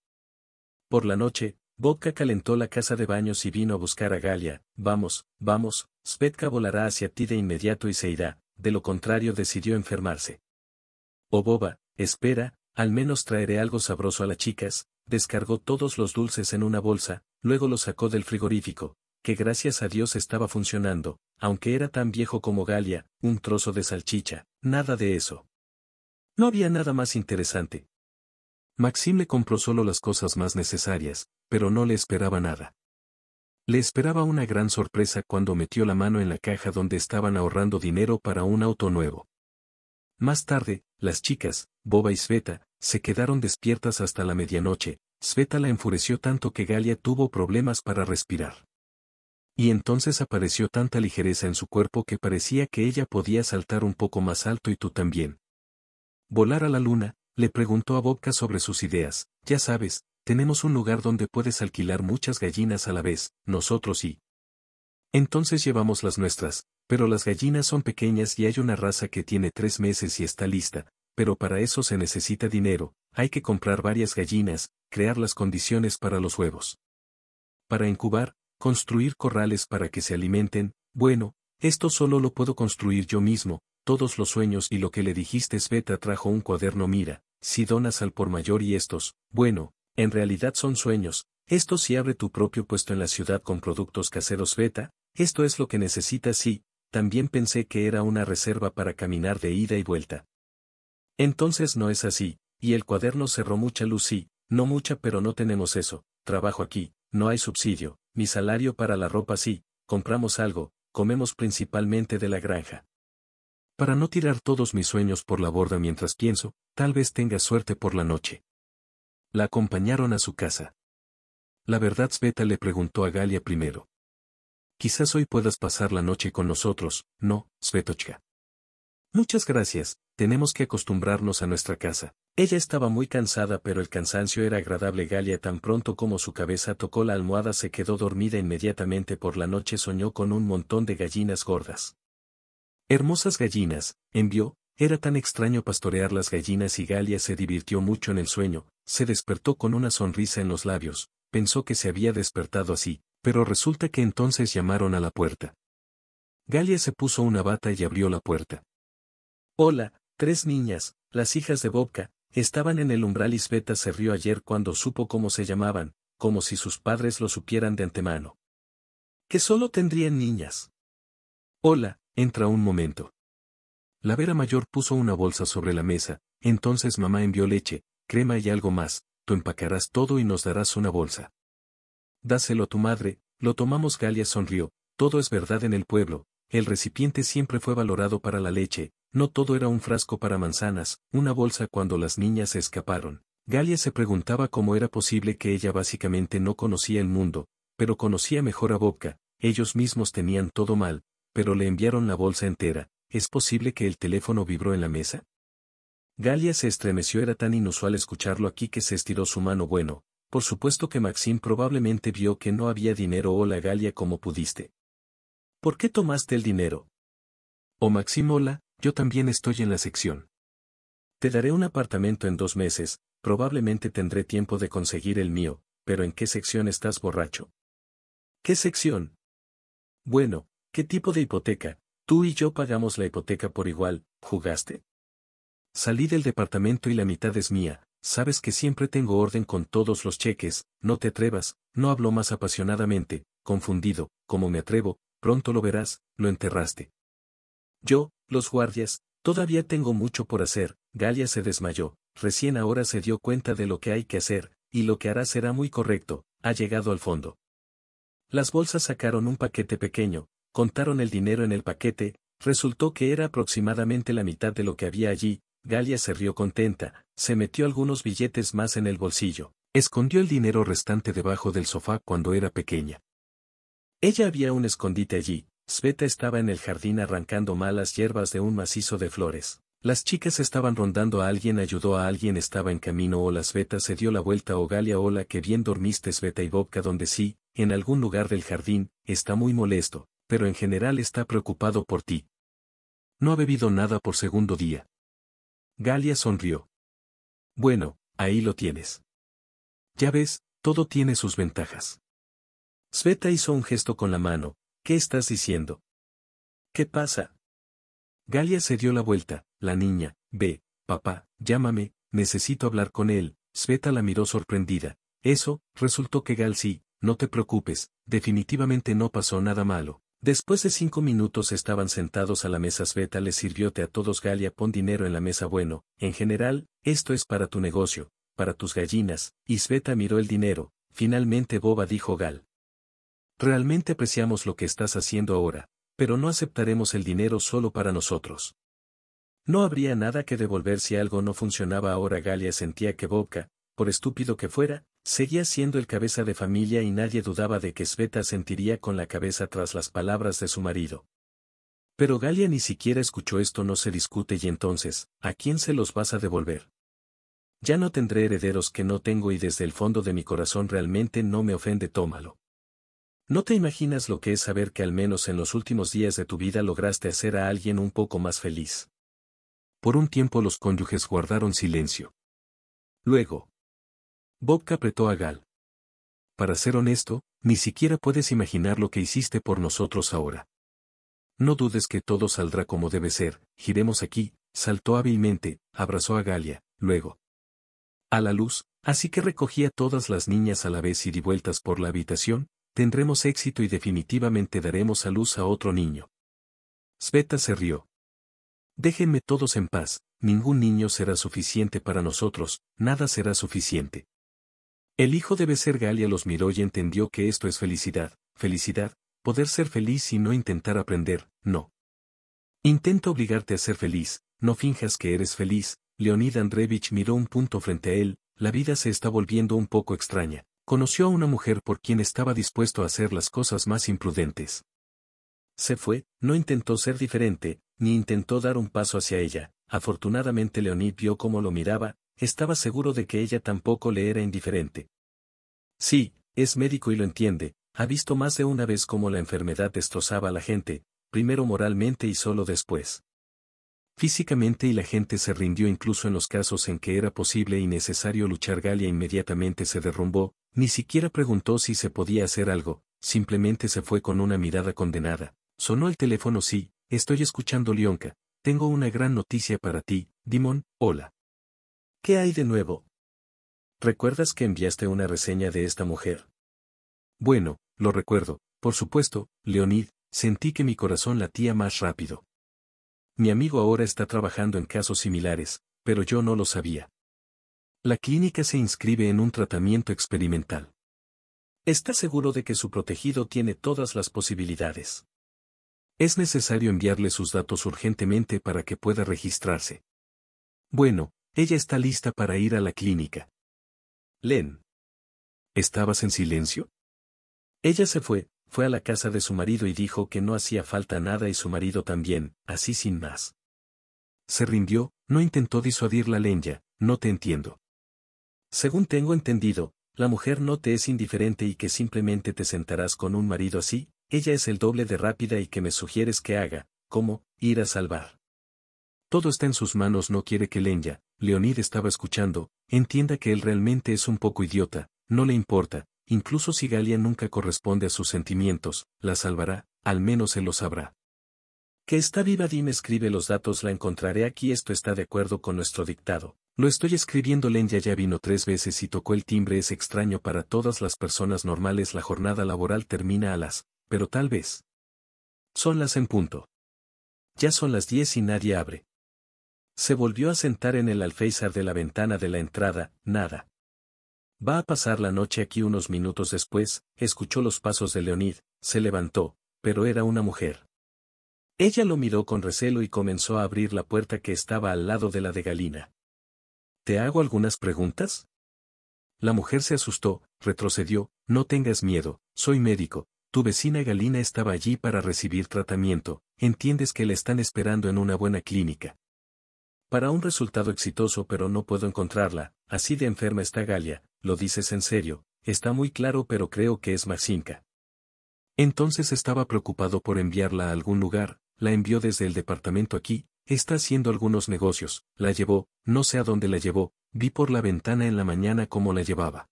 Por la noche, Vodka calentó la casa de baños y vino a buscar a Galia. Vamos, vamos, Spetka volará hacia ti de inmediato y se irá, de lo contrario decidió enfermarse. Oh boba, espera, al menos traeré algo sabroso a las chicas, descargó todos los dulces en una bolsa, luego los sacó del frigorífico, que gracias a Dios estaba funcionando, aunque era tan viejo como Galia, un trozo de salchicha, nada de eso. No había nada más interesante, Maxim le compró solo las cosas más necesarias, pero no le esperaba nada. Le esperaba una gran sorpresa cuando metió la mano en la caja donde estaban ahorrando dinero para un auto nuevo. Más tarde, las chicas, Boba y Sveta, se quedaron despiertas hasta la medianoche. Sveta la enfureció tanto que Galia tuvo problemas para respirar. Y entonces apareció tanta ligereza en su cuerpo que parecía que ella podía saltar un poco más alto y tú también. Volar a la luna, le preguntó a Bobka sobre sus ideas, ya sabes, tenemos un lugar donde puedes alquilar muchas gallinas a la vez, nosotros sí. Entonces llevamos las nuestras, pero las gallinas son pequeñas y hay una raza que tiene tres meses y está lista, pero para eso se necesita dinero, hay que comprar varias gallinas, crear las condiciones para los huevos. Para incubar, construir corrales para que se alimenten, bueno, esto solo lo puedo construir yo mismo, todos los sueños y lo que le dijiste Sveta trajo un cuaderno mira, si donas al por mayor y estos, bueno, en realidad son sueños, esto si abre tu propio puesto en la ciudad con productos caseros beta, esto es lo que necesitas y, también pensé que era una reserva para caminar de ida y vuelta. Entonces no es así, y el cuaderno cerró mucha luz y, no mucha pero no tenemos eso, trabajo aquí, no hay subsidio, mi salario para la ropa sí, compramos algo, comemos principalmente de la granja. Para no tirar todos mis sueños por la borda mientras pienso, tal vez tenga suerte por la noche. La acompañaron a su casa. La verdad Sveta le preguntó a Galia primero. Quizás hoy puedas pasar la noche con nosotros, ¿no, Svetochka? Muchas gracias, tenemos que acostumbrarnos a nuestra casa. Ella estaba muy cansada pero el cansancio era agradable. Galia tan pronto como su cabeza tocó la almohada se quedó dormida inmediatamente por la noche soñó con un montón de gallinas gordas. Hermosas gallinas, envió, era tan extraño pastorear las gallinas y Galia se divirtió mucho en el sueño, se despertó con una sonrisa en los labios, pensó que se había despertado así, pero resulta que entonces llamaron a la puerta. Galia se puso una bata y abrió la puerta. Hola, tres niñas, las hijas de Bobka, estaban en el umbral y Sveta se rió ayer cuando supo cómo se llamaban, como si sus padres lo supieran de antemano. Que solo tendrían niñas. Hola, Entra un momento. La Vera Mayor puso una bolsa sobre la mesa, entonces mamá envió leche, crema y algo más, tú empacarás todo y nos darás una bolsa. Dáselo a tu madre, lo tomamos Galia sonrió, todo es verdad en el pueblo, el recipiente siempre fue valorado para la leche, no todo era un frasco para manzanas, una bolsa cuando las niñas se escaparon. Galia se preguntaba cómo era posible que ella básicamente no conocía el mundo, pero conocía mejor a Boca, ellos mismos tenían todo mal, pero le enviaron la bolsa entera, ¿es posible que el teléfono vibró en la mesa? Galia se estremeció, era tan inusual escucharlo aquí que se estiró su mano bueno, por supuesto que Maxim probablemente vio que no había dinero o la Galia como pudiste. ¿Por qué tomaste el dinero? O Maximola, hola, yo también estoy en la sección. Te daré un apartamento en dos meses, probablemente tendré tiempo de conseguir el mío, pero ¿en qué sección estás borracho? ¿Qué sección? Bueno, ¿Qué tipo de hipoteca? Tú y yo pagamos la hipoteca por igual, ¿jugaste? Salí del departamento y la mitad es mía, sabes que siempre tengo orden con todos los cheques, no te atrevas, no hablo más apasionadamente, confundido, como me atrevo, pronto lo verás, lo enterraste. Yo, los guardias, todavía tengo mucho por hacer, Galia se desmayó, recién ahora se dio cuenta de lo que hay que hacer, y lo que hará será muy correcto, ha llegado al fondo. Las bolsas sacaron un paquete pequeño, contaron el dinero en el paquete, resultó que era aproximadamente la mitad de lo que había allí, Galia se rió contenta, se metió algunos billetes más en el bolsillo, escondió el dinero restante debajo del sofá cuando era pequeña. Ella había un escondite allí, Sveta estaba en el jardín arrancando malas hierbas de un macizo de flores. Las chicas estaban rondando a alguien ayudó a alguien estaba en camino o la Sveta se dio la vuelta o Galia hola que bien dormiste Sveta y Bobka donde sí, en algún lugar del jardín, está muy molesto, pero en general está preocupado por ti. No ha bebido nada por segundo día. Galia sonrió. Bueno, ahí lo tienes. Ya ves, todo tiene sus ventajas. Sveta hizo un gesto con la mano. ¿Qué estás diciendo? ¿Qué pasa? Galia se dio la vuelta. La niña, ve, papá, llámame, necesito hablar con él. Sveta la miró sorprendida. Eso, resultó que Gal sí, no te preocupes, definitivamente no pasó nada malo. Después de cinco minutos estaban sentados a la mesa Sveta les sirvióte a todos Galia pon dinero en la mesa bueno, en general, esto es para tu negocio, para tus gallinas, y Sveta miró el dinero, finalmente Boba dijo Gal. Realmente apreciamos lo que estás haciendo ahora, pero no aceptaremos el dinero solo para nosotros. No habría nada que devolver si algo no funcionaba ahora Galia sentía que Bobka, por estúpido que fuera, Seguía siendo el cabeza de familia y nadie dudaba de que Sveta sentiría con la cabeza tras las palabras de su marido. Pero Galia ni siquiera escuchó esto no se discute y entonces, ¿a quién se los vas a devolver? Ya no tendré herederos que no tengo y desde el fondo de mi corazón realmente no me ofende tómalo. No te imaginas lo que es saber que al menos en los últimos días de tu vida lograste hacer a alguien un poco más feliz. Por un tiempo los cónyuges guardaron silencio. Luego, Bob apretó a Gal. Para ser honesto, ni siquiera puedes imaginar lo que hiciste por nosotros ahora. No dudes que todo saldrá como debe ser, giremos aquí, saltó hábilmente, abrazó a Galia, luego. A la luz, así que recogí a todas las niñas a la vez y di vueltas por la habitación, tendremos éxito y definitivamente daremos a luz a otro niño. Sveta se rió. Déjenme todos en paz, ningún niño será suficiente para nosotros, nada será suficiente. El hijo debe ser Galia los miró y entendió que esto es felicidad, felicidad, poder ser feliz y no intentar aprender, no. Intenta obligarte a ser feliz, no finjas que eres feliz, Leonid Andrevich miró un punto frente a él, la vida se está volviendo un poco extraña. Conoció a una mujer por quien estaba dispuesto a hacer las cosas más imprudentes. Se fue, no intentó ser diferente, ni intentó dar un paso hacia ella. Afortunadamente Leonid vio cómo lo miraba, estaba seguro de que ella tampoco le era indiferente. Sí, es médico y lo entiende, ha visto más de una vez cómo la enfermedad destrozaba a la gente, primero moralmente y solo después. Físicamente y la gente se rindió incluso en los casos en que era posible y necesario luchar Galia inmediatamente se derrumbó, ni siquiera preguntó si se podía hacer algo, simplemente se fue con una mirada condenada. Sonó el teléfono sí, estoy escuchando Lionka, tengo una gran noticia para ti, Dimón. hola. ¿Qué hay de nuevo? ¿Recuerdas que enviaste una reseña de esta mujer? Bueno, lo recuerdo, por supuesto, Leonid, sentí que mi corazón latía más rápido. Mi amigo ahora está trabajando en casos similares, pero yo no lo sabía. La clínica se inscribe en un tratamiento experimental. Está seguro de que su protegido tiene todas las posibilidades. Es necesario enviarle sus datos urgentemente para que pueda registrarse. Bueno, ella está lista para ir a la clínica. Len. ¿Estabas en silencio? Ella se fue, fue a la casa de su marido y dijo que no hacía falta nada y su marido también, así sin más. Se rindió, no intentó disuadir la leña, no te entiendo. Según tengo entendido, la mujer no te es indiferente y que simplemente te sentarás con un marido así, ella es el doble de rápida y que me sugieres que haga, como, ir a salvar. Todo está en sus manos no quiere que Lenya, Leonid estaba escuchando, entienda que él realmente es un poco idiota, no le importa, incluso si Galia nunca corresponde a sus sentimientos, la salvará, al menos se lo sabrá. Que está viva dime escribe los datos la encontraré aquí esto está de acuerdo con nuestro dictado. Lo estoy escribiendo Lenya ya vino tres veces y tocó el timbre es extraño para todas las personas normales la jornada laboral termina a las, pero tal vez. Son las en punto. Ya son las diez y nadie abre. Se volvió a sentar en el alféizar de la ventana de la entrada, nada. Va a pasar la noche aquí unos minutos después, escuchó los pasos de Leonid, se levantó, pero era una mujer. Ella lo miró con recelo y comenzó a abrir la puerta que estaba al lado de la de Galina. ¿Te hago algunas preguntas? La mujer se asustó, retrocedió, no tengas miedo, soy médico, tu vecina Galina estaba allí para recibir tratamiento, entiendes que la están esperando en una buena clínica, para un resultado exitoso pero no puedo encontrarla, así de enferma está Galia, lo dices en serio, está muy claro pero creo que es Maxinka. Entonces estaba preocupado por enviarla a algún lugar, la envió desde el departamento aquí, está haciendo algunos negocios, la llevó, no sé a dónde la llevó, vi por la ventana en la mañana cómo la llevaba.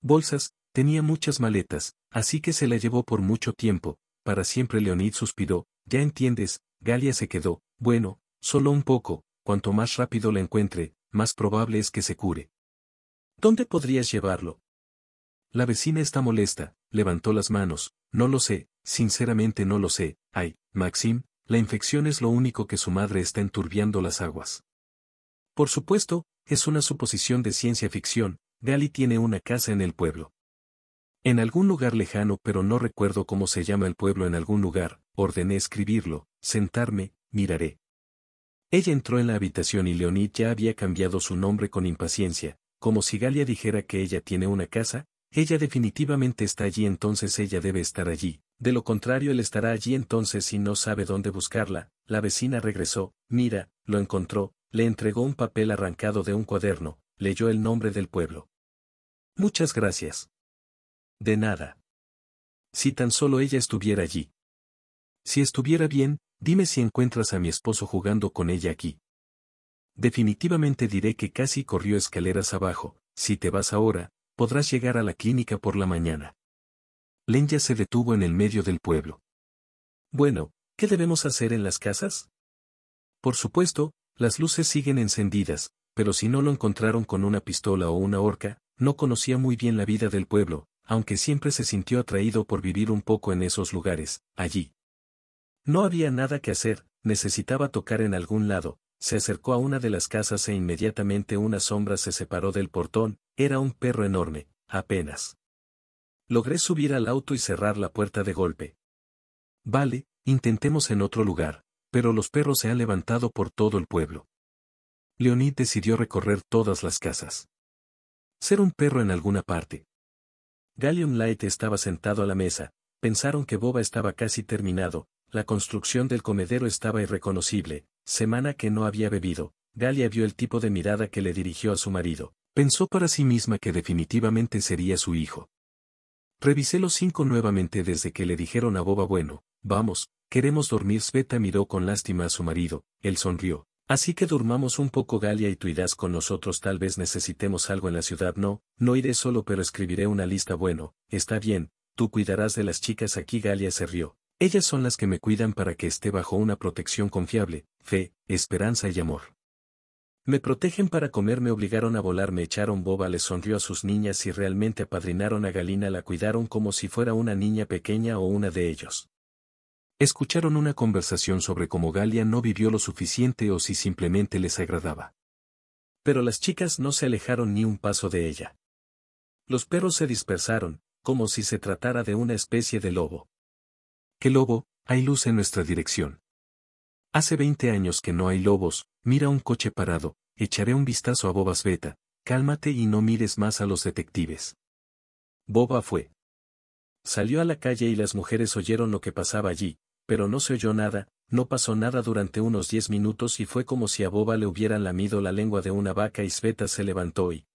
Bolsas, tenía muchas maletas, así que se la llevó por mucho tiempo, para siempre Leonid suspiró, ya entiendes, Galia se quedó, bueno, solo un poco, cuanto más rápido la encuentre, más probable es que se cure. ¿Dónde podrías llevarlo? La vecina está molesta, levantó las manos, no lo sé, sinceramente no lo sé, ay, Maxim, la infección es lo único que su madre está enturbiando las aguas. Por supuesto, es una suposición de ciencia ficción, Gali tiene una casa en el pueblo. En algún lugar lejano pero no recuerdo cómo se llama el pueblo en algún lugar, ordené escribirlo, sentarme, miraré, ella entró en la habitación y Leonid ya había cambiado su nombre con impaciencia, como si Galia dijera que ella tiene una casa, ella definitivamente está allí entonces ella debe estar allí, de lo contrario él estará allí entonces y no sabe dónde buscarla, la vecina regresó, mira, lo encontró, le entregó un papel arrancado de un cuaderno, leyó el nombre del pueblo. Muchas gracias. De nada. Si tan solo ella estuviera allí, si estuviera bien, dime si encuentras a mi esposo jugando con ella aquí. Definitivamente diré que casi corrió escaleras abajo, si te vas ahora, podrás llegar a la clínica por la mañana. Lenya se detuvo en el medio del pueblo. Bueno, ¿qué debemos hacer en las casas? Por supuesto, las luces siguen encendidas, pero si no lo encontraron con una pistola o una horca, no conocía muy bien la vida del pueblo, aunque siempre se sintió atraído por vivir un poco en esos lugares, allí. No había nada que hacer, necesitaba tocar en algún lado, se acercó a una de las casas e inmediatamente una sombra se separó del portón, era un perro enorme, apenas. Logré subir al auto y cerrar la puerta de golpe. Vale, intentemos en otro lugar, pero los perros se han levantado por todo el pueblo. Leonid decidió recorrer todas las casas. Ser un perro en alguna parte. Gallion Light estaba sentado a la mesa, pensaron que Boba estaba casi terminado, la construcción del comedero estaba irreconocible, semana que no había bebido, Galia vio el tipo de mirada que le dirigió a su marido, pensó para sí misma que definitivamente sería su hijo. Revisé los cinco nuevamente desde que le dijeron a Boba bueno, vamos, queremos dormir. Sveta miró con lástima a su marido, él sonrió. Así que durmamos un poco Galia y tú irás con nosotros tal vez necesitemos algo en la ciudad no, no iré solo pero escribiré una lista bueno, está bien, tú cuidarás de las chicas aquí Galia se rió, ellas son las que me cuidan para que esté bajo una protección confiable, fe, esperanza y amor. Me protegen para comer, me obligaron a volar, me echaron boba, les sonrió a sus niñas y realmente apadrinaron a Galina, la cuidaron como si fuera una niña pequeña o una de ellos. Escucharon una conversación sobre cómo Galia no vivió lo suficiente o si simplemente les agradaba. Pero las chicas no se alejaron ni un paso de ella. Los perros se dispersaron, como si se tratara de una especie de lobo, ¡Qué lobo! Hay luz en nuestra dirección. Hace 20 años que no hay lobos, mira un coche parado, echaré un vistazo a Boba Sveta. cálmate y no mires más a los detectives. Boba fue. Salió a la calle y las mujeres oyeron lo que pasaba allí, pero no se oyó nada, no pasó nada durante unos diez minutos y fue como si a Boba le hubieran lamido la lengua de una vaca y Sveta se levantó y...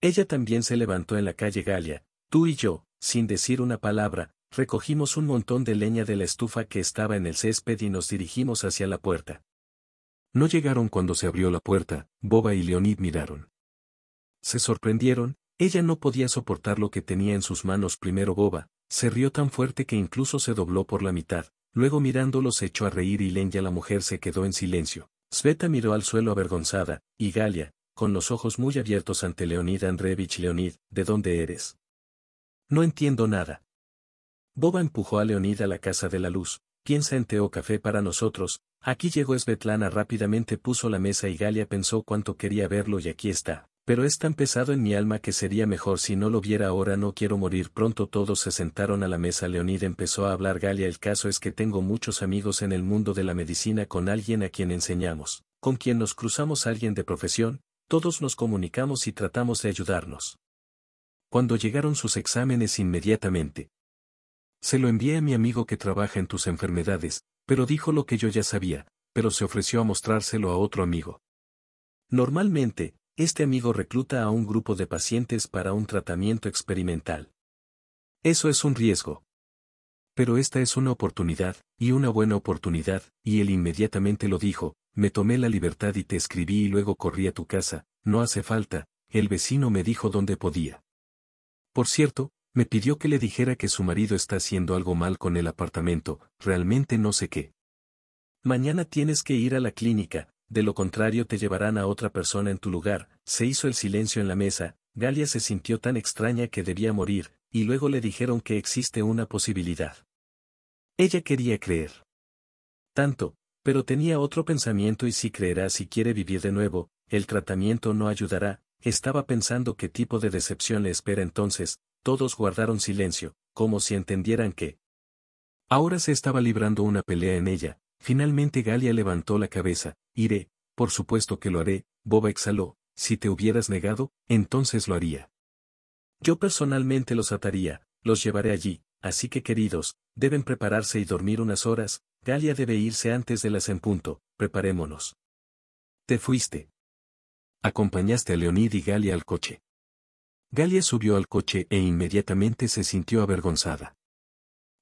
Ella también se levantó en la calle Galia, tú y yo, sin decir una palabra, Recogimos un montón de leña de la estufa que estaba en el césped y nos dirigimos hacia la puerta. No llegaron cuando se abrió la puerta, Boba y Leonid miraron. Se sorprendieron, ella no podía soportar lo que tenía en sus manos primero Boba, se rió tan fuerte que incluso se dobló por la mitad, luego mirándolos se echó a reír y Lenya la mujer se quedó en silencio. Sveta miró al suelo avergonzada, y Galia, con los ojos muy abiertos ante Leonid Andreevich Leonid, ¿de dónde eres? No entiendo nada. Boba empujó a Leonid a la casa de la luz, piensa en té café para nosotros, aquí llegó Svetlana rápidamente puso la mesa y Galia pensó cuánto quería verlo y aquí está, pero es tan pesado en mi alma que sería mejor si no lo viera ahora no quiero morir pronto todos se sentaron a la mesa Leonid empezó a hablar Galia el caso es que tengo muchos amigos en el mundo de la medicina con alguien a quien enseñamos, con quien nos cruzamos alguien de profesión, todos nos comunicamos y tratamos de ayudarnos. Cuando llegaron sus exámenes inmediatamente, se lo envié a mi amigo que trabaja en tus enfermedades, pero dijo lo que yo ya sabía, pero se ofreció a mostrárselo a otro amigo. Normalmente, este amigo recluta a un grupo de pacientes para un tratamiento experimental. Eso es un riesgo. Pero esta es una oportunidad, y una buena oportunidad, y él inmediatamente lo dijo, me tomé la libertad y te escribí y luego corrí a tu casa, no hace falta, el vecino me dijo dónde podía. Por cierto, me pidió que le dijera que su marido está haciendo algo mal con el apartamento, realmente no sé qué. Mañana tienes que ir a la clínica, de lo contrario te llevarán a otra persona en tu lugar, se hizo el silencio en la mesa, Galia se sintió tan extraña que debía morir, y luego le dijeron que existe una posibilidad. Ella quería creer. Tanto, pero tenía otro pensamiento y si creerá si quiere vivir de nuevo, el tratamiento no ayudará, estaba pensando qué tipo de decepción le espera entonces, todos guardaron silencio, como si entendieran que ahora se estaba librando una pelea en ella. Finalmente Galia levantó la cabeza, iré, por supuesto que lo haré, Boba exhaló, si te hubieras negado, entonces lo haría. Yo personalmente los ataría, los llevaré allí, así que queridos, deben prepararse y dormir unas horas, Galia debe irse antes de las en punto, preparémonos. Te fuiste. Acompañaste a Leonid y Galia al coche. Galia subió al coche e inmediatamente se sintió avergonzada.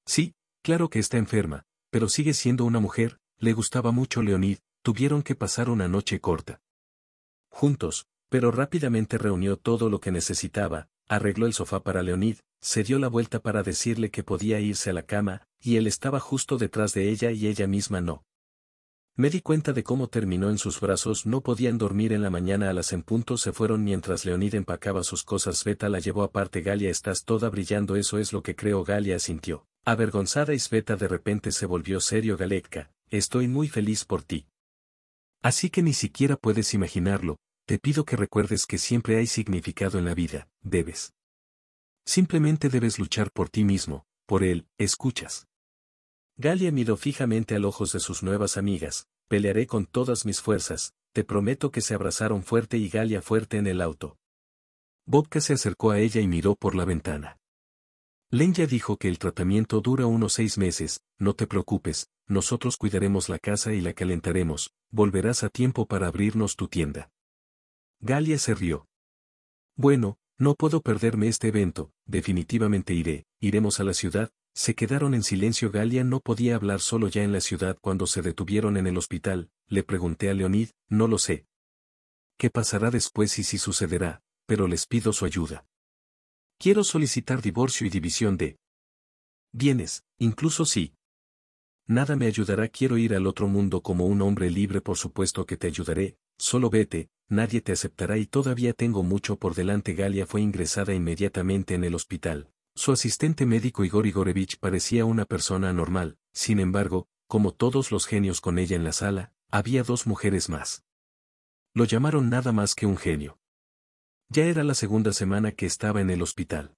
Sí, claro que está enferma, pero sigue siendo una mujer, le gustaba mucho Leonid, tuvieron que pasar una noche corta. Juntos, pero rápidamente reunió todo lo que necesitaba, arregló el sofá para Leonid, se dio la vuelta para decirle que podía irse a la cama, y él estaba justo detrás de ella y ella misma no. Me di cuenta de cómo terminó en sus brazos, no podían dormir en la mañana a las en punto se fueron mientras Leonid empacaba sus cosas Sveta la llevó aparte Galia estás toda brillando eso es lo que creo Galia sintió. Avergonzada y Sveta de repente se volvió serio Galetka, estoy muy feliz por ti. Así que ni siquiera puedes imaginarlo, te pido que recuerdes que siempre hay significado en la vida, debes. Simplemente debes luchar por ti mismo, por él, escuchas. Galia miró fijamente a los ojos de sus nuevas amigas, pelearé con todas mis fuerzas, te prometo que se abrazaron fuerte y Galia fuerte en el auto. Bobka se acercó a ella y miró por la ventana. Lenya dijo que el tratamiento dura unos seis meses, no te preocupes, nosotros cuidaremos la casa y la calentaremos, volverás a tiempo para abrirnos tu tienda. Galia se rió. Bueno, no puedo perderme este evento, definitivamente iré, iremos a la ciudad, se quedaron en silencio. Galia no podía hablar solo ya en la ciudad cuando se detuvieron en el hospital. Le pregunté a Leonid, no lo sé. ¿Qué pasará después y si sucederá? Pero les pido su ayuda. Quiero solicitar divorcio y división de bienes, incluso si nada me ayudará. Quiero ir al otro mundo como un hombre libre. Por supuesto que te ayudaré, solo vete, nadie te aceptará y todavía tengo mucho por delante. Galia fue ingresada inmediatamente en el hospital. Su asistente médico Igor Igorevich parecía una persona anormal, sin embargo, como todos los genios con ella en la sala, había dos mujeres más. Lo llamaron nada más que un genio. Ya era la segunda semana que estaba en el hospital.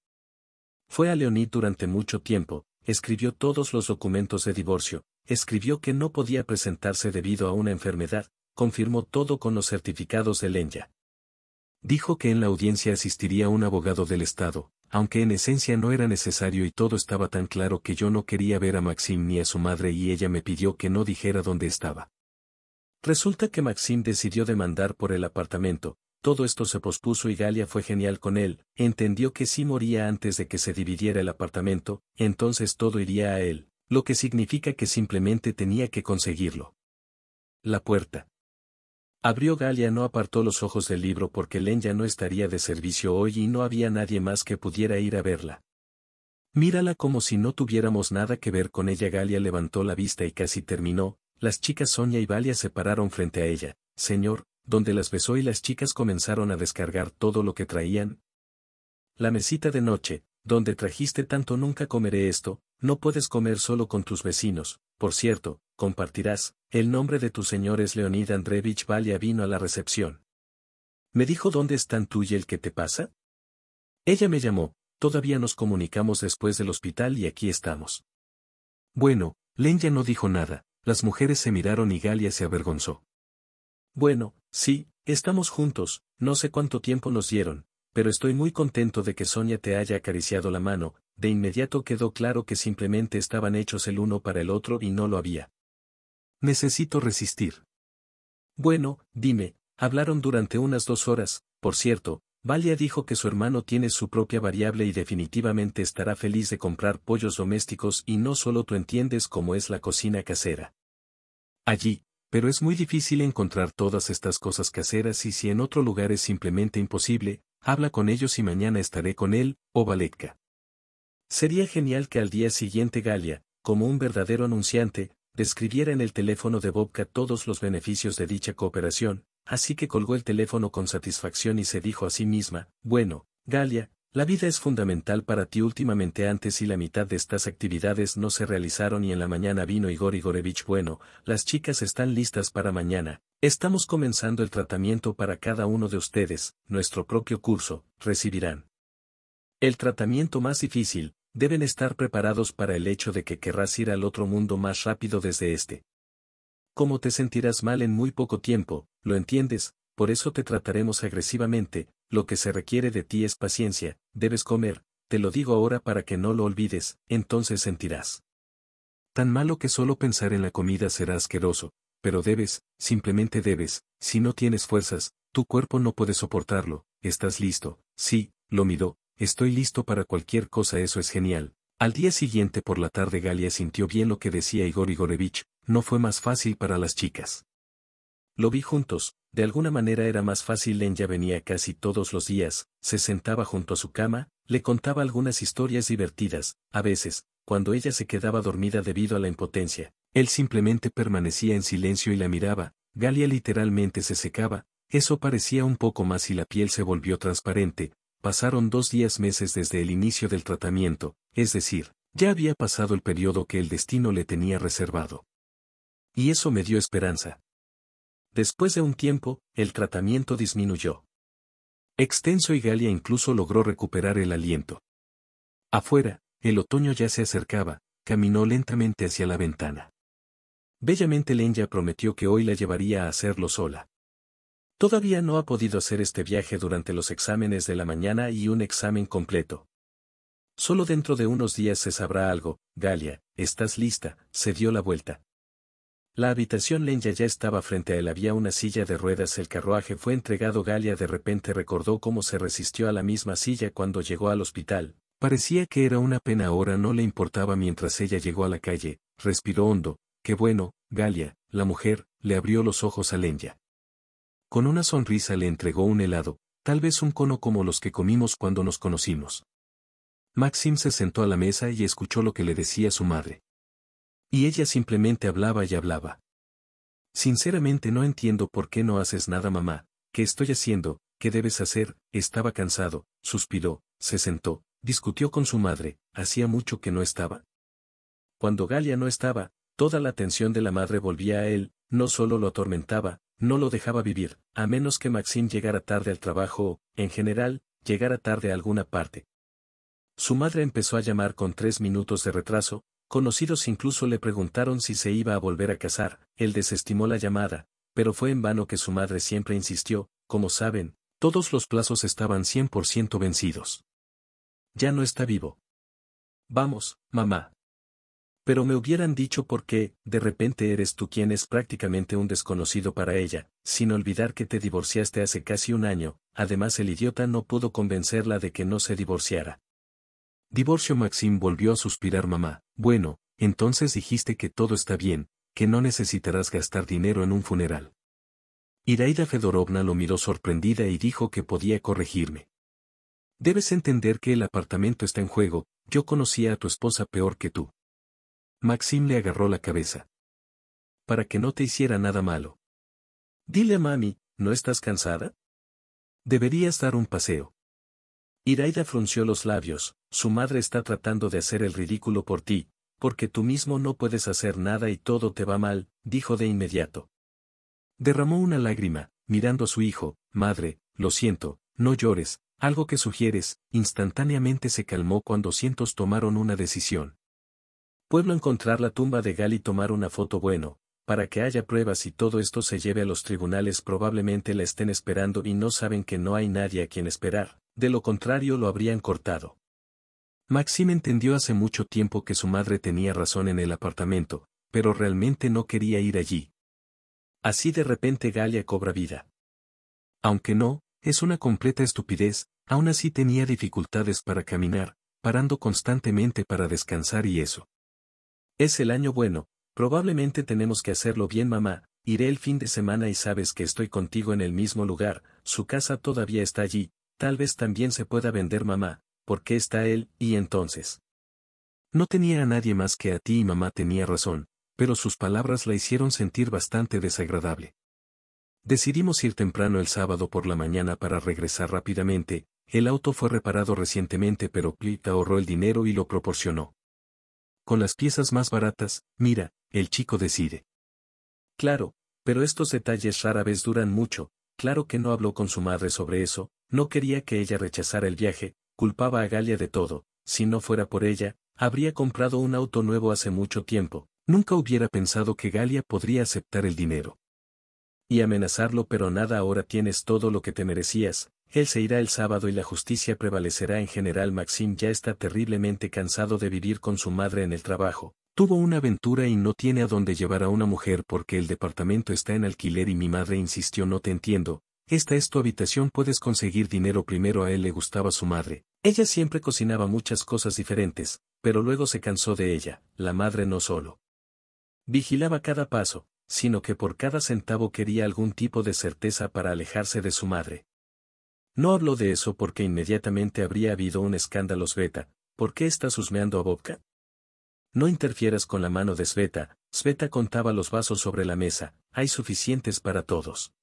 Fue a Leonid durante mucho tiempo, escribió todos los documentos de divorcio, escribió que no podía presentarse debido a una enfermedad, confirmó todo con los certificados de Lenya. Dijo que en la audiencia asistiría un abogado del Estado, aunque en esencia no era necesario y todo estaba tan claro que yo no quería ver a Maxim ni a su madre y ella me pidió que no dijera dónde estaba. Resulta que Maxim decidió demandar por el apartamento, todo esto se pospuso y Galia fue genial con él, entendió que si moría antes de que se dividiera el apartamento, entonces todo iría a él, lo que significa que simplemente tenía que conseguirlo. La puerta. Abrió Galia no apartó los ojos del libro porque Len ya no estaría de servicio hoy y no había nadie más que pudiera ir a verla. Mírala como si no tuviéramos nada que ver con ella. Galia levantó la vista y casi terminó. Las chicas Sonia y Valia se pararon frente a ella, señor, donde las besó y las chicas comenzaron a descargar todo lo que traían. La mesita de noche, donde trajiste tanto nunca comeré esto, no puedes comer solo con tus vecinos, por cierto, compartirás, el nombre de tu señor es Leonid Andreevich Valia vino a la recepción. Me dijo dónde están tú y el que te pasa. Ella me llamó, todavía nos comunicamos después del hospital y aquí estamos. Bueno, Lenya no dijo nada, las mujeres se miraron y Galia se avergonzó. Bueno, sí, estamos juntos, no sé cuánto tiempo nos dieron, pero estoy muy contento de que Sonia te haya acariciado la mano, de inmediato quedó claro que simplemente estaban hechos el uno para el otro y no lo había. Necesito resistir. Bueno, dime, hablaron durante unas dos horas, por cierto, Valia dijo que su hermano tiene su propia variable y definitivamente estará feliz de comprar pollos domésticos y no solo tú entiendes cómo es la cocina casera. Allí, pero es muy difícil encontrar todas estas cosas caseras y si en otro lugar es simplemente imposible, habla con ellos y mañana estaré con él, o Valetka. Sería genial que al día siguiente Galia, como un verdadero anunciante, describiera en el teléfono de Bobka todos los beneficios de dicha cooperación, así que colgó el teléfono con satisfacción y se dijo a sí misma, bueno, Galia, la vida es fundamental para ti últimamente antes y la mitad de estas actividades no se realizaron y en la mañana vino Igor Igorevich bueno, las chicas están listas para mañana, estamos comenzando el tratamiento para cada uno de ustedes, nuestro propio curso, recibirán. El tratamiento más difícil, deben estar preparados para el hecho de que querrás ir al otro mundo más rápido desde este. Como te sentirás mal en muy poco tiempo, lo entiendes, por eso te trataremos agresivamente, lo que se requiere de ti es paciencia, debes comer, te lo digo ahora para que no lo olvides, entonces sentirás. Tan malo que solo pensar en la comida será asqueroso, pero debes, simplemente debes, si no tienes fuerzas, tu cuerpo no puede soportarlo, estás listo, sí, lo mido, Estoy listo para cualquier cosa, eso es genial. Al día siguiente por la tarde Galia sintió bien lo que decía Igor Igorevich, no fue más fácil para las chicas. Lo vi juntos, de alguna manera era más fácil Lenya venía casi todos los días, se sentaba junto a su cama, le contaba algunas historias divertidas, a veces, cuando ella se quedaba dormida debido a la impotencia, él simplemente permanecía en silencio y la miraba, Galia literalmente se secaba, eso parecía un poco más y la piel se volvió transparente, pasaron dos días meses desde el inicio del tratamiento, es decir, ya había pasado el periodo que el destino le tenía reservado. Y eso me dio esperanza. Después de un tiempo, el tratamiento disminuyó. Extenso y Galia incluso logró recuperar el aliento. Afuera, el otoño ya se acercaba, caminó lentamente hacia la ventana. Bellamente Lenya prometió que hoy la llevaría a hacerlo sola. Todavía no ha podido hacer este viaje durante los exámenes de la mañana y un examen completo. Solo dentro de unos días se sabrá algo, Galia, estás lista, se dio la vuelta. La habitación Lenya ya estaba frente a él, había una silla de ruedas, el carruaje fue entregado, Galia de repente recordó cómo se resistió a la misma silla cuando llegó al hospital, parecía que era una pena ahora no le importaba mientras ella llegó a la calle, respiró hondo, qué bueno, Galia, la mujer, le abrió los ojos a Lenya. Con una sonrisa le entregó un helado, tal vez un cono como los que comimos cuando nos conocimos. Maxim se sentó a la mesa y escuchó lo que le decía su madre. Y ella simplemente hablaba y hablaba. Sinceramente no entiendo por qué no haces nada mamá, ¿qué estoy haciendo? ¿Qué debes hacer? Estaba cansado, suspiró, se sentó, discutió con su madre, hacía mucho que no estaba. Cuando Galia no estaba, toda la atención de la madre volvía a él, no solo lo atormentaba, no lo dejaba vivir, a menos que Maxim llegara tarde al trabajo o, en general, llegara tarde a alguna parte. Su madre empezó a llamar con tres minutos de retraso, conocidos incluso le preguntaron si se iba a volver a casar, él desestimó la llamada, pero fue en vano que su madre siempre insistió, como saben, todos los plazos estaban 100% vencidos. Ya no está vivo. Vamos, mamá. Pero me hubieran dicho por qué, de repente eres tú quien es prácticamente un desconocido para ella, sin olvidar que te divorciaste hace casi un año, además el idiota no pudo convencerla de que no se divorciara. Divorcio Maxim volvió a suspirar mamá, bueno, entonces dijiste que todo está bien, que no necesitarás gastar dinero en un funeral. Iraida Fedorovna lo miró sorprendida y dijo que podía corregirme. Debes entender que el apartamento está en juego, yo conocía a tu esposa peor que tú. Maxim le agarró la cabeza. Para que no te hiciera nada malo. Dile a mami, ¿no estás cansada? Deberías dar un paseo. Iraida frunció los labios, su madre está tratando de hacer el ridículo por ti, porque tú mismo no puedes hacer nada y todo te va mal, dijo de inmediato. Derramó una lágrima, mirando a su hijo, madre, lo siento, no llores, algo que sugieres, instantáneamente se calmó cuando cientos tomaron una decisión pueblo encontrar la tumba de Gal y tomar una foto bueno, para que haya pruebas y todo esto se lleve a los tribunales probablemente la estén esperando y no saben que no hay nadie a quien esperar, de lo contrario lo habrían cortado. Maxim entendió hace mucho tiempo que su madre tenía razón en el apartamento, pero realmente no quería ir allí. Así de repente Galia cobra vida. Aunque no, es una completa estupidez, aún así tenía dificultades para caminar, parando constantemente para descansar y eso. Es el año bueno, probablemente tenemos que hacerlo bien mamá, iré el fin de semana y sabes que estoy contigo en el mismo lugar, su casa todavía está allí, tal vez también se pueda vender mamá, porque está él, y entonces. No tenía a nadie más que a ti y mamá tenía razón, pero sus palabras la hicieron sentir bastante desagradable. Decidimos ir temprano el sábado por la mañana para regresar rápidamente, el auto fue reparado recientemente pero Pete ahorró el dinero y lo proporcionó con las piezas más baratas, mira, el chico decide. Claro, pero estos detalles rara vez duran mucho, claro que no habló con su madre sobre eso, no quería que ella rechazara el viaje, culpaba a Galia de todo, si no fuera por ella, habría comprado un auto nuevo hace mucho tiempo, nunca hubiera pensado que Galia podría aceptar el dinero. Y amenazarlo pero nada ahora tienes todo lo que te merecías, él se irá el sábado y la justicia prevalecerá en general. Maxim ya está terriblemente cansado de vivir con su madre en el trabajo. Tuvo una aventura y no tiene a dónde llevar a una mujer porque el departamento está en alquiler y mi madre insistió no te entiendo. Esta es tu habitación, puedes conseguir dinero primero a él le gustaba su madre. Ella siempre cocinaba muchas cosas diferentes, pero luego se cansó de ella, la madre no solo. Vigilaba cada paso, sino que por cada centavo quería algún tipo de certeza para alejarse de su madre. No hablo de eso porque inmediatamente habría habido un escándalo Sveta, ¿por qué estás husmeando a Bobka? No interfieras con la mano de Sveta, Sveta contaba los vasos sobre la mesa, hay suficientes para todos.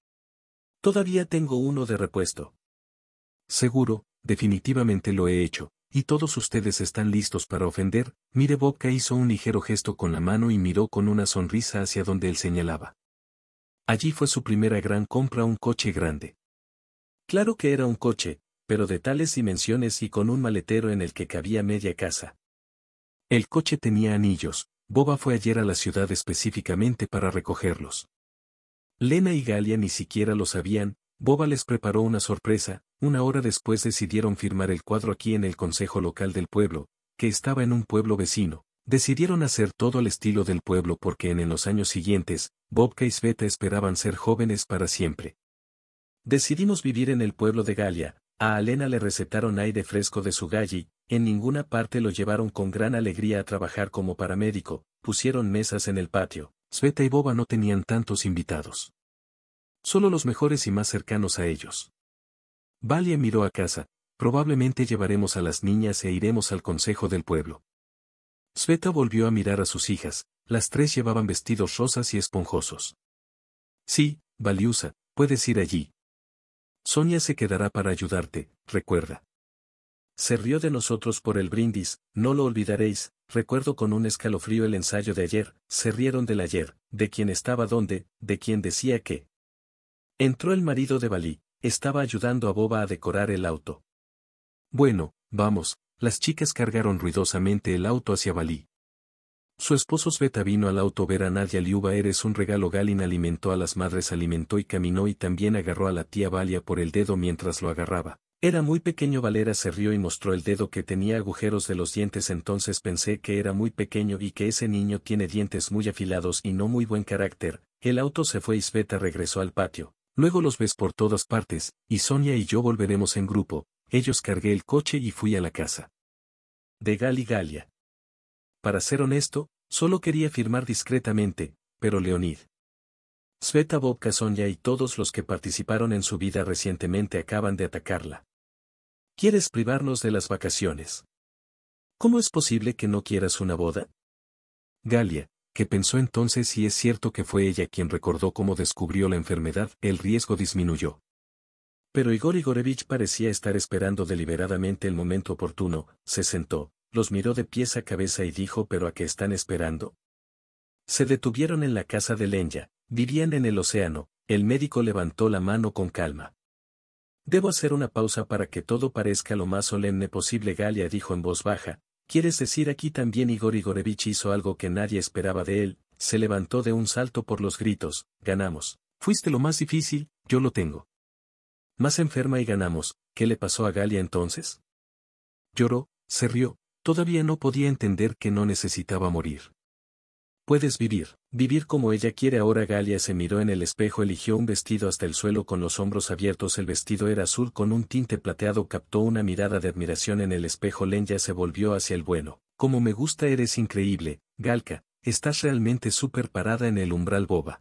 Todavía tengo uno de repuesto. Seguro, definitivamente lo he hecho, y todos ustedes están listos para ofender, mire Bobka hizo un ligero gesto con la mano y miró con una sonrisa hacia donde él señalaba. Allí fue su primera gran compra un coche grande. Claro que era un coche, pero de tales dimensiones y con un maletero en el que cabía media casa. El coche tenía anillos, Boba fue ayer a la ciudad específicamente para recogerlos. Lena y Galia ni siquiera lo sabían, Boba les preparó una sorpresa, una hora después decidieron firmar el cuadro aquí en el Consejo Local del Pueblo, que estaba en un pueblo vecino, decidieron hacer todo al estilo del pueblo porque en, los años siguientes, Bobka y Sveta esperaban ser jóvenes para siempre. Decidimos vivir en el pueblo de Galia, a Alena le recetaron aire fresco de su galli, en ninguna parte lo llevaron con gran alegría a trabajar como paramédico, pusieron mesas en el patio, Sveta y Boba no tenían tantos invitados. Solo los mejores y más cercanos a ellos. Valia miró a casa, probablemente llevaremos a las niñas e iremos al consejo del pueblo. Sveta volvió a mirar a sus hijas, las tres llevaban vestidos rosas y esponjosos. Sí, Valiusa, puedes ir allí, Sonia se quedará para ayudarte, recuerda. Se rió de nosotros por el brindis, no lo olvidaréis, recuerdo con un escalofrío el ensayo de ayer, se rieron del ayer, de quien estaba dónde, de quien decía qué. Entró el marido de Balí, estaba ayudando a Boba a decorar el auto. Bueno, vamos, las chicas cargaron ruidosamente el auto hacia Balí, su esposo Sveta vino al auto ver a Nadia Liuba eres un regalo Galin alimentó a las madres alimentó y caminó y también agarró a la tía Valia por el dedo mientras lo agarraba. Era muy pequeño Valera se rió y mostró el dedo que tenía agujeros de los dientes entonces pensé que era muy pequeño y que ese niño tiene dientes muy afilados y no muy buen carácter. El auto se fue y Sveta regresó al patio. Luego los ves por todas partes, y Sonia y yo volveremos en grupo. Ellos cargué el coche y fui a la casa. De y Galia. Para ser honesto, solo quería firmar discretamente, pero Leonid. Sveta Kasonya y todos los que participaron en su vida recientemente acaban de atacarla. ¿Quieres privarnos de las vacaciones? ¿Cómo es posible que no quieras una boda? Galia, que pensó entonces si es cierto que fue ella quien recordó cómo descubrió la enfermedad, el riesgo disminuyó. Pero Igor Igorevich parecía estar esperando deliberadamente el momento oportuno, se sentó, los miró de pies a cabeza y dijo pero a qué están esperando. Se detuvieron en la casa de Lenya, vivían en el océano, el médico levantó la mano con calma. Debo hacer una pausa para que todo parezca lo más solemne posible Galia dijo en voz baja, ¿quieres decir aquí también Igor Igorevich hizo algo que nadie esperaba de él? Se levantó de un salto por los gritos, ganamos, fuiste lo más difícil, yo lo tengo. Más enferma y ganamos, ¿qué le pasó a Galia entonces? Lloró, se rió, Todavía no podía entender que no necesitaba morir. Puedes vivir, vivir como ella quiere ahora Galia se miró en el espejo, eligió un vestido hasta el suelo con los hombros abiertos, el vestido era azul con un tinte plateado, captó una mirada de admiración en el espejo, Lenya se volvió hacia el bueno, como me gusta eres increíble, Galca. estás realmente súper parada en el umbral boba.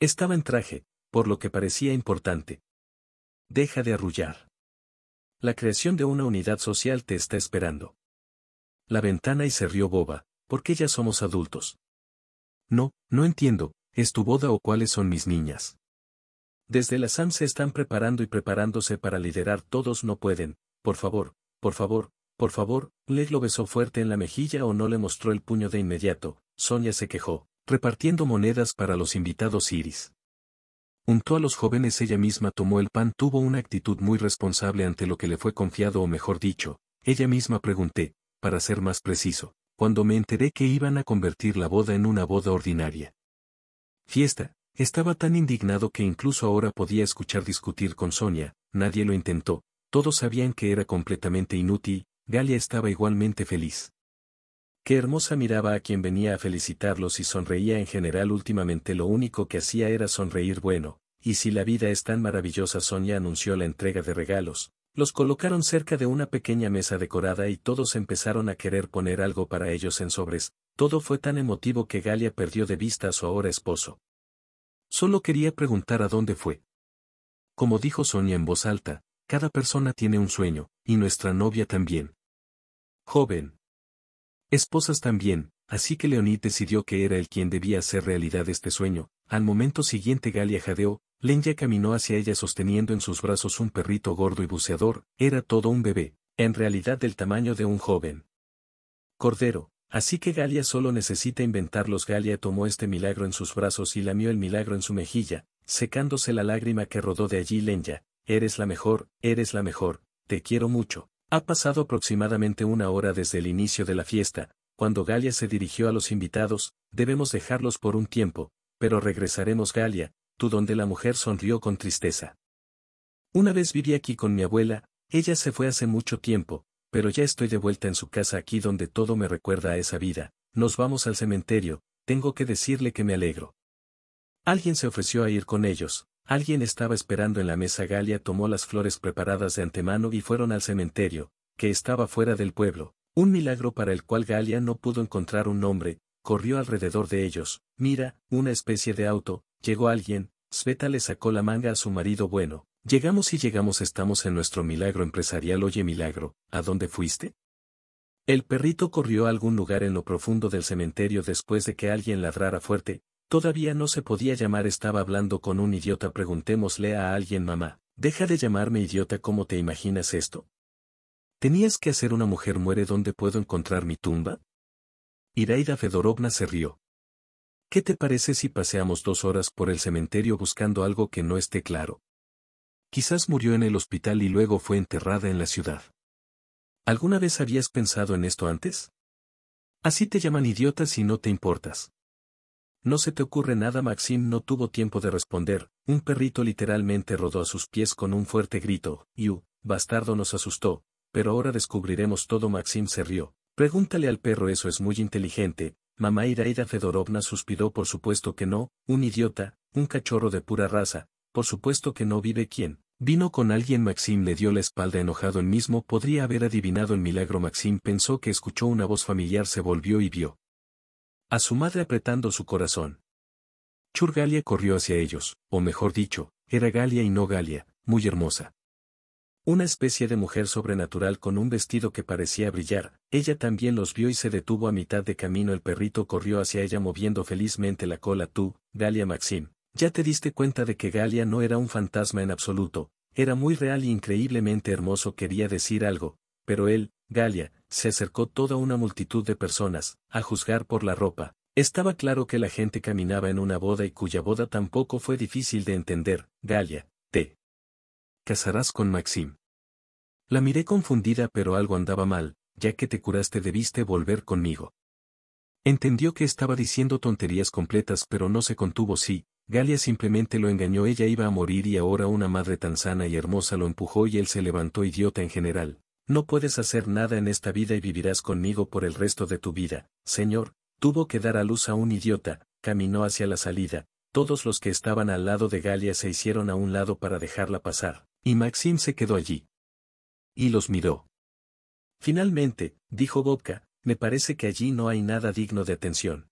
Estaba en traje, por lo que parecía importante. Deja de arrullar. La creación de una unidad social te está esperando la ventana y se rió boba, porque ya somos adultos. No, no entiendo, ¿es tu boda o cuáles son mis niñas? Desde la SAM se están preparando y preparándose para liderar todos no pueden, por favor, por favor, por favor, Le lo besó fuerte en la mejilla o no le mostró el puño de inmediato, Sonia se quejó, repartiendo monedas para los invitados Iris. Junto a los jóvenes ella misma tomó el pan tuvo una actitud muy responsable ante lo que le fue confiado o mejor dicho, ella misma pregunté, para ser más preciso, cuando me enteré que iban a convertir la boda en una boda ordinaria. Fiesta, estaba tan indignado que incluso ahora podía escuchar discutir con Sonia, nadie lo intentó, todos sabían que era completamente inútil, Galia estaba igualmente feliz. Qué hermosa miraba a quien venía a felicitarlos y sonreía en general últimamente lo único que hacía era sonreír bueno, y si la vida es tan maravillosa Sonia anunció la entrega de regalos, los colocaron cerca de una pequeña mesa decorada y todos empezaron a querer poner algo para ellos en sobres, todo fue tan emotivo que Galia perdió de vista a su ahora esposo. Solo quería preguntar a dónde fue. Como dijo Sonia en voz alta, cada persona tiene un sueño, y nuestra novia también. Joven. Esposas también, así que Leonid decidió que era él quien debía hacer realidad este sueño, al momento siguiente Galia jadeó, Lenya caminó hacia ella sosteniendo en sus brazos un perrito gordo y buceador, era todo un bebé, en realidad del tamaño de un joven. Cordero, así que Galia solo necesita inventarlos. Galia tomó este milagro en sus brazos y lamió el milagro en su mejilla, secándose la lágrima que rodó de allí Lenya, eres la mejor, eres la mejor, te quiero mucho. Ha pasado aproximadamente una hora desde el inicio de la fiesta, cuando Galia se dirigió a los invitados, debemos dejarlos por un tiempo, pero regresaremos Galia, tú donde la mujer sonrió con tristeza. Una vez viví aquí con mi abuela, ella se fue hace mucho tiempo, pero ya estoy de vuelta en su casa aquí donde todo me recuerda a esa vida, nos vamos al cementerio, tengo que decirle que me alegro. Alguien se ofreció a ir con ellos, alguien estaba esperando en la mesa Galia tomó las flores preparadas de antemano y fueron al cementerio, que estaba fuera del pueblo, un milagro para el cual Galia no pudo encontrar un nombre, corrió alrededor de ellos, mira, una especie de auto, llegó alguien, Sveta le sacó la manga a su marido bueno, llegamos y llegamos estamos en nuestro milagro empresarial oye milagro, ¿a dónde fuiste? El perrito corrió a algún lugar en lo profundo del cementerio después de que alguien ladrara fuerte, todavía no se podía llamar estaba hablando con un idiota preguntémosle a alguien mamá, deja de llamarme idiota ¿cómo te imaginas esto? ¿Tenías que hacer una mujer muere ¿dónde puedo encontrar mi tumba? Iraida Fedorovna se rió. ¿Qué te parece si paseamos dos horas por el cementerio buscando algo que no esté claro? Quizás murió en el hospital y luego fue enterrada en la ciudad. ¿Alguna vez habías pensado en esto antes? Así te llaman idiotas si no te importas. No se te ocurre nada, Maxim no tuvo tiempo de responder, un perrito literalmente rodó a sus pies con un fuerte grito, Yu, bastardo nos asustó, pero ahora descubriremos todo, Maxim se rió, Pregúntale al perro eso es muy inteligente, mamá Iraida Fedorovna suspiró por supuesto que no, un idiota, un cachorro de pura raza, por supuesto que no vive quién. Vino con alguien Maxim le dio la espalda enojado el mismo podría haber adivinado el milagro Maxim pensó que escuchó una voz familiar se volvió y vio. A su madre apretando su corazón. Churgalia corrió hacia ellos, o mejor dicho, era Galia y no Galia, muy hermosa. Una especie de mujer sobrenatural con un vestido que parecía brillar, ella también los vio y se detuvo a mitad de camino. El perrito corrió hacia ella moviendo felizmente la cola. Tú, Galia Maxim, ya te diste cuenta de que Galia no era un fantasma en absoluto, era muy real y e increíblemente hermoso. Quería decir algo, pero él, Galia, se acercó toda una multitud de personas, a juzgar por la ropa. Estaba claro que la gente caminaba en una boda y cuya boda tampoco fue difícil de entender. Galia, te casarás con Maxim. La miré confundida pero algo andaba mal, ya que te curaste debiste volver conmigo. Entendió que estaba diciendo tonterías completas pero no se contuvo sí, Galia simplemente lo engañó ella iba a morir y ahora una madre tan sana y hermosa lo empujó y él se levantó idiota en general. No puedes hacer nada en esta vida y vivirás conmigo por el resto de tu vida, señor, tuvo que dar a luz a un idiota, caminó hacia la salida, todos los que estaban al lado de Galia se hicieron a un lado para dejarla pasar. Y Maxim se quedó allí. Y los miró. Finalmente, dijo Bobka, me parece que allí no hay nada digno de atención.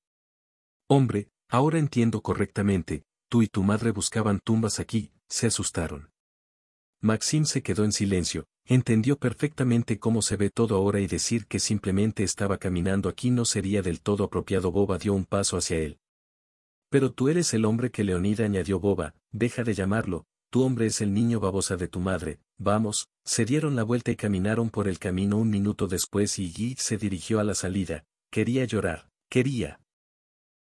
Hombre, ahora entiendo correctamente, tú y tu madre buscaban tumbas aquí, se asustaron. Maxim se quedó en silencio, entendió perfectamente cómo se ve todo ahora y decir que simplemente estaba caminando aquí no sería del todo apropiado. Boba dio un paso hacia él. Pero tú eres el hombre que Leonida añadió Boba, deja de llamarlo, tu hombre es el niño babosa de tu madre, vamos, se dieron la vuelta y caminaron por el camino un minuto después y Guy se dirigió a la salida, quería llorar, quería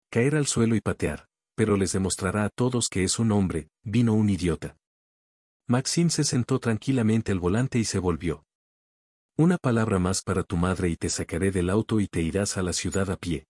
caer al suelo y patear, pero les demostrará a todos que es un hombre, vino un idiota. Maxim se sentó tranquilamente al volante y se volvió. Una palabra más para tu madre y te sacaré del auto y te irás a la ciudad a pie.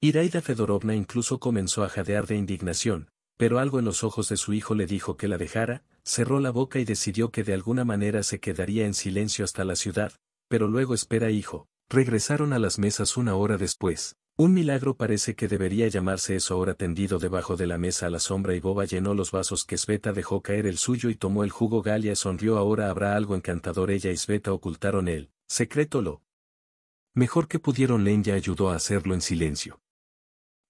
Iraida Fedorovna incluso comenzó a jadear de indignación, pero algo en los ojos de su hijo le dijo que la dejara, cerró la boca y decidió que de alguna manera se quedaría en silencio hasta la ciudad, pero luego espera hijo. Regresaron a las mesas una hora después. Un milagro parece que debería llamarse eso ahora tendido debajo de la mesa a la sombra y Boba llenó los vasos que Sveta dejó caer el suyo y tomó el jugo Galia sonrió ahora habrá algo encantador ella y Sveta ocultaron el secreto lo mejor que pudieron Lenya ayudó a hacerlo en silencio.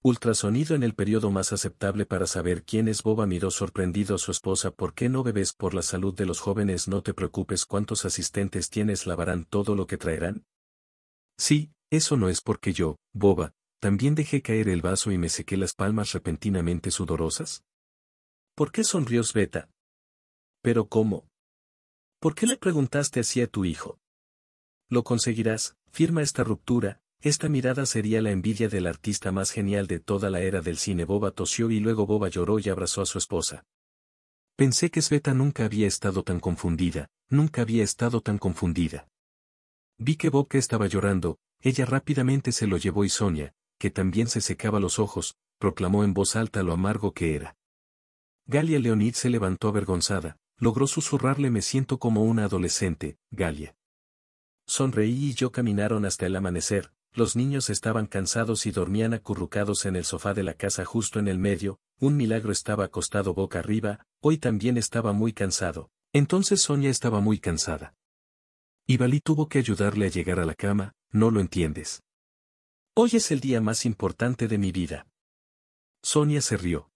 Ultrasonido en el periodo más aceptable para saber quién es Boba miró sorprendido a su esposa ¿Por qué no bebes por la salud de los jóvenes? No te preocupes cuántos asistentes tienes lavarán todo lo que traerán. Sí, eso no es porque yo, Boba, también dejé caer el vaso y me sequé las palmas repentinamente sudorosas. ¿Por qué sonrió Beta? ¿Pero cómo? ¿Por qué le preguntaste así a tu hijo? Lo conseguirás, firma esta ruptura, esta mirada sería la envidia del artista más genial de toda la era del cine. Boba tosió y luego Boba lloró y abrazó a su esposa. Pensé que Sveta nunca había estado tan confundida, nunca había estado tan confundida. Vi que Boba estaba llorando, ella rápidamente se lo llevó y Sonia, que también se secaba los ojos, proclamó en voz alta lo amargo que era. Galia Leonid se levantó avergonzada, logró susurrarle me siento como una adolescente, Galia. Sonreí y yo caminaron hasta el amanecer, los niños estaban cansados y dormían acurrucados en el sofá de la casa justo en el medio, un milagro estaba acostado boca arriba, hoy también estaba muy cansado, entonces Sonia estaba muy cansada. Y tuvo que ayudarle a llegar a la cama, no lo entiendes. Hoy es el día más importante de mi vida. Sonia se rió.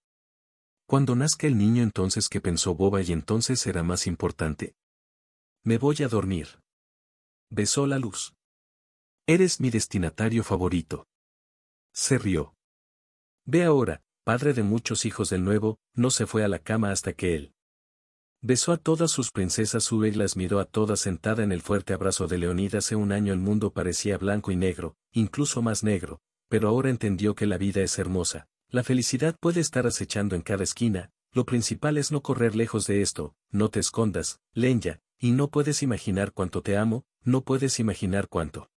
Cuando nazca el niño entonces que pensó Boba y entonces será más importante. Me voy a dormir. Besó la luz. Eres mi destinatario favorito. Se rió. Ve ahora, padre de muchos hijos del nuevo, no se fue a la cama hasta que él. Besó a todas sus princesas sube y las miró a todas sentada en el fuerte abrazo de Leonid hace un año el mundo parecía blanco y negro, incluso más negro, pero ahora entendió que la vida es hermosa, la felicidad puede estar acechando en cada esquina, lo principal es no correr lejos de esto, no te escondas, Lenya, y no puedes imaginar cuánto te amo, no puedes imaginar cuánto.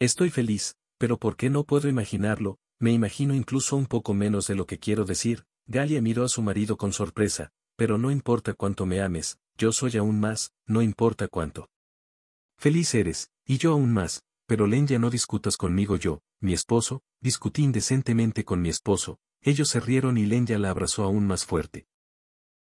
Estoy feliz, pero ¿por qué no puedo imaginarlo? Me imagino incluso un poco menos de lo que quiero decir. Galia miró a su marido con sorpresa, pero no importa cuánto me ames, yo soy aún más, no importa cuánto. Feliz eres, y yo aún más, pero Lenya no discutas conmigo yo, mi esposo, discutí indecentemente con mi esposo, ellos se rieron y Lenya la abrazó aún más fuerte.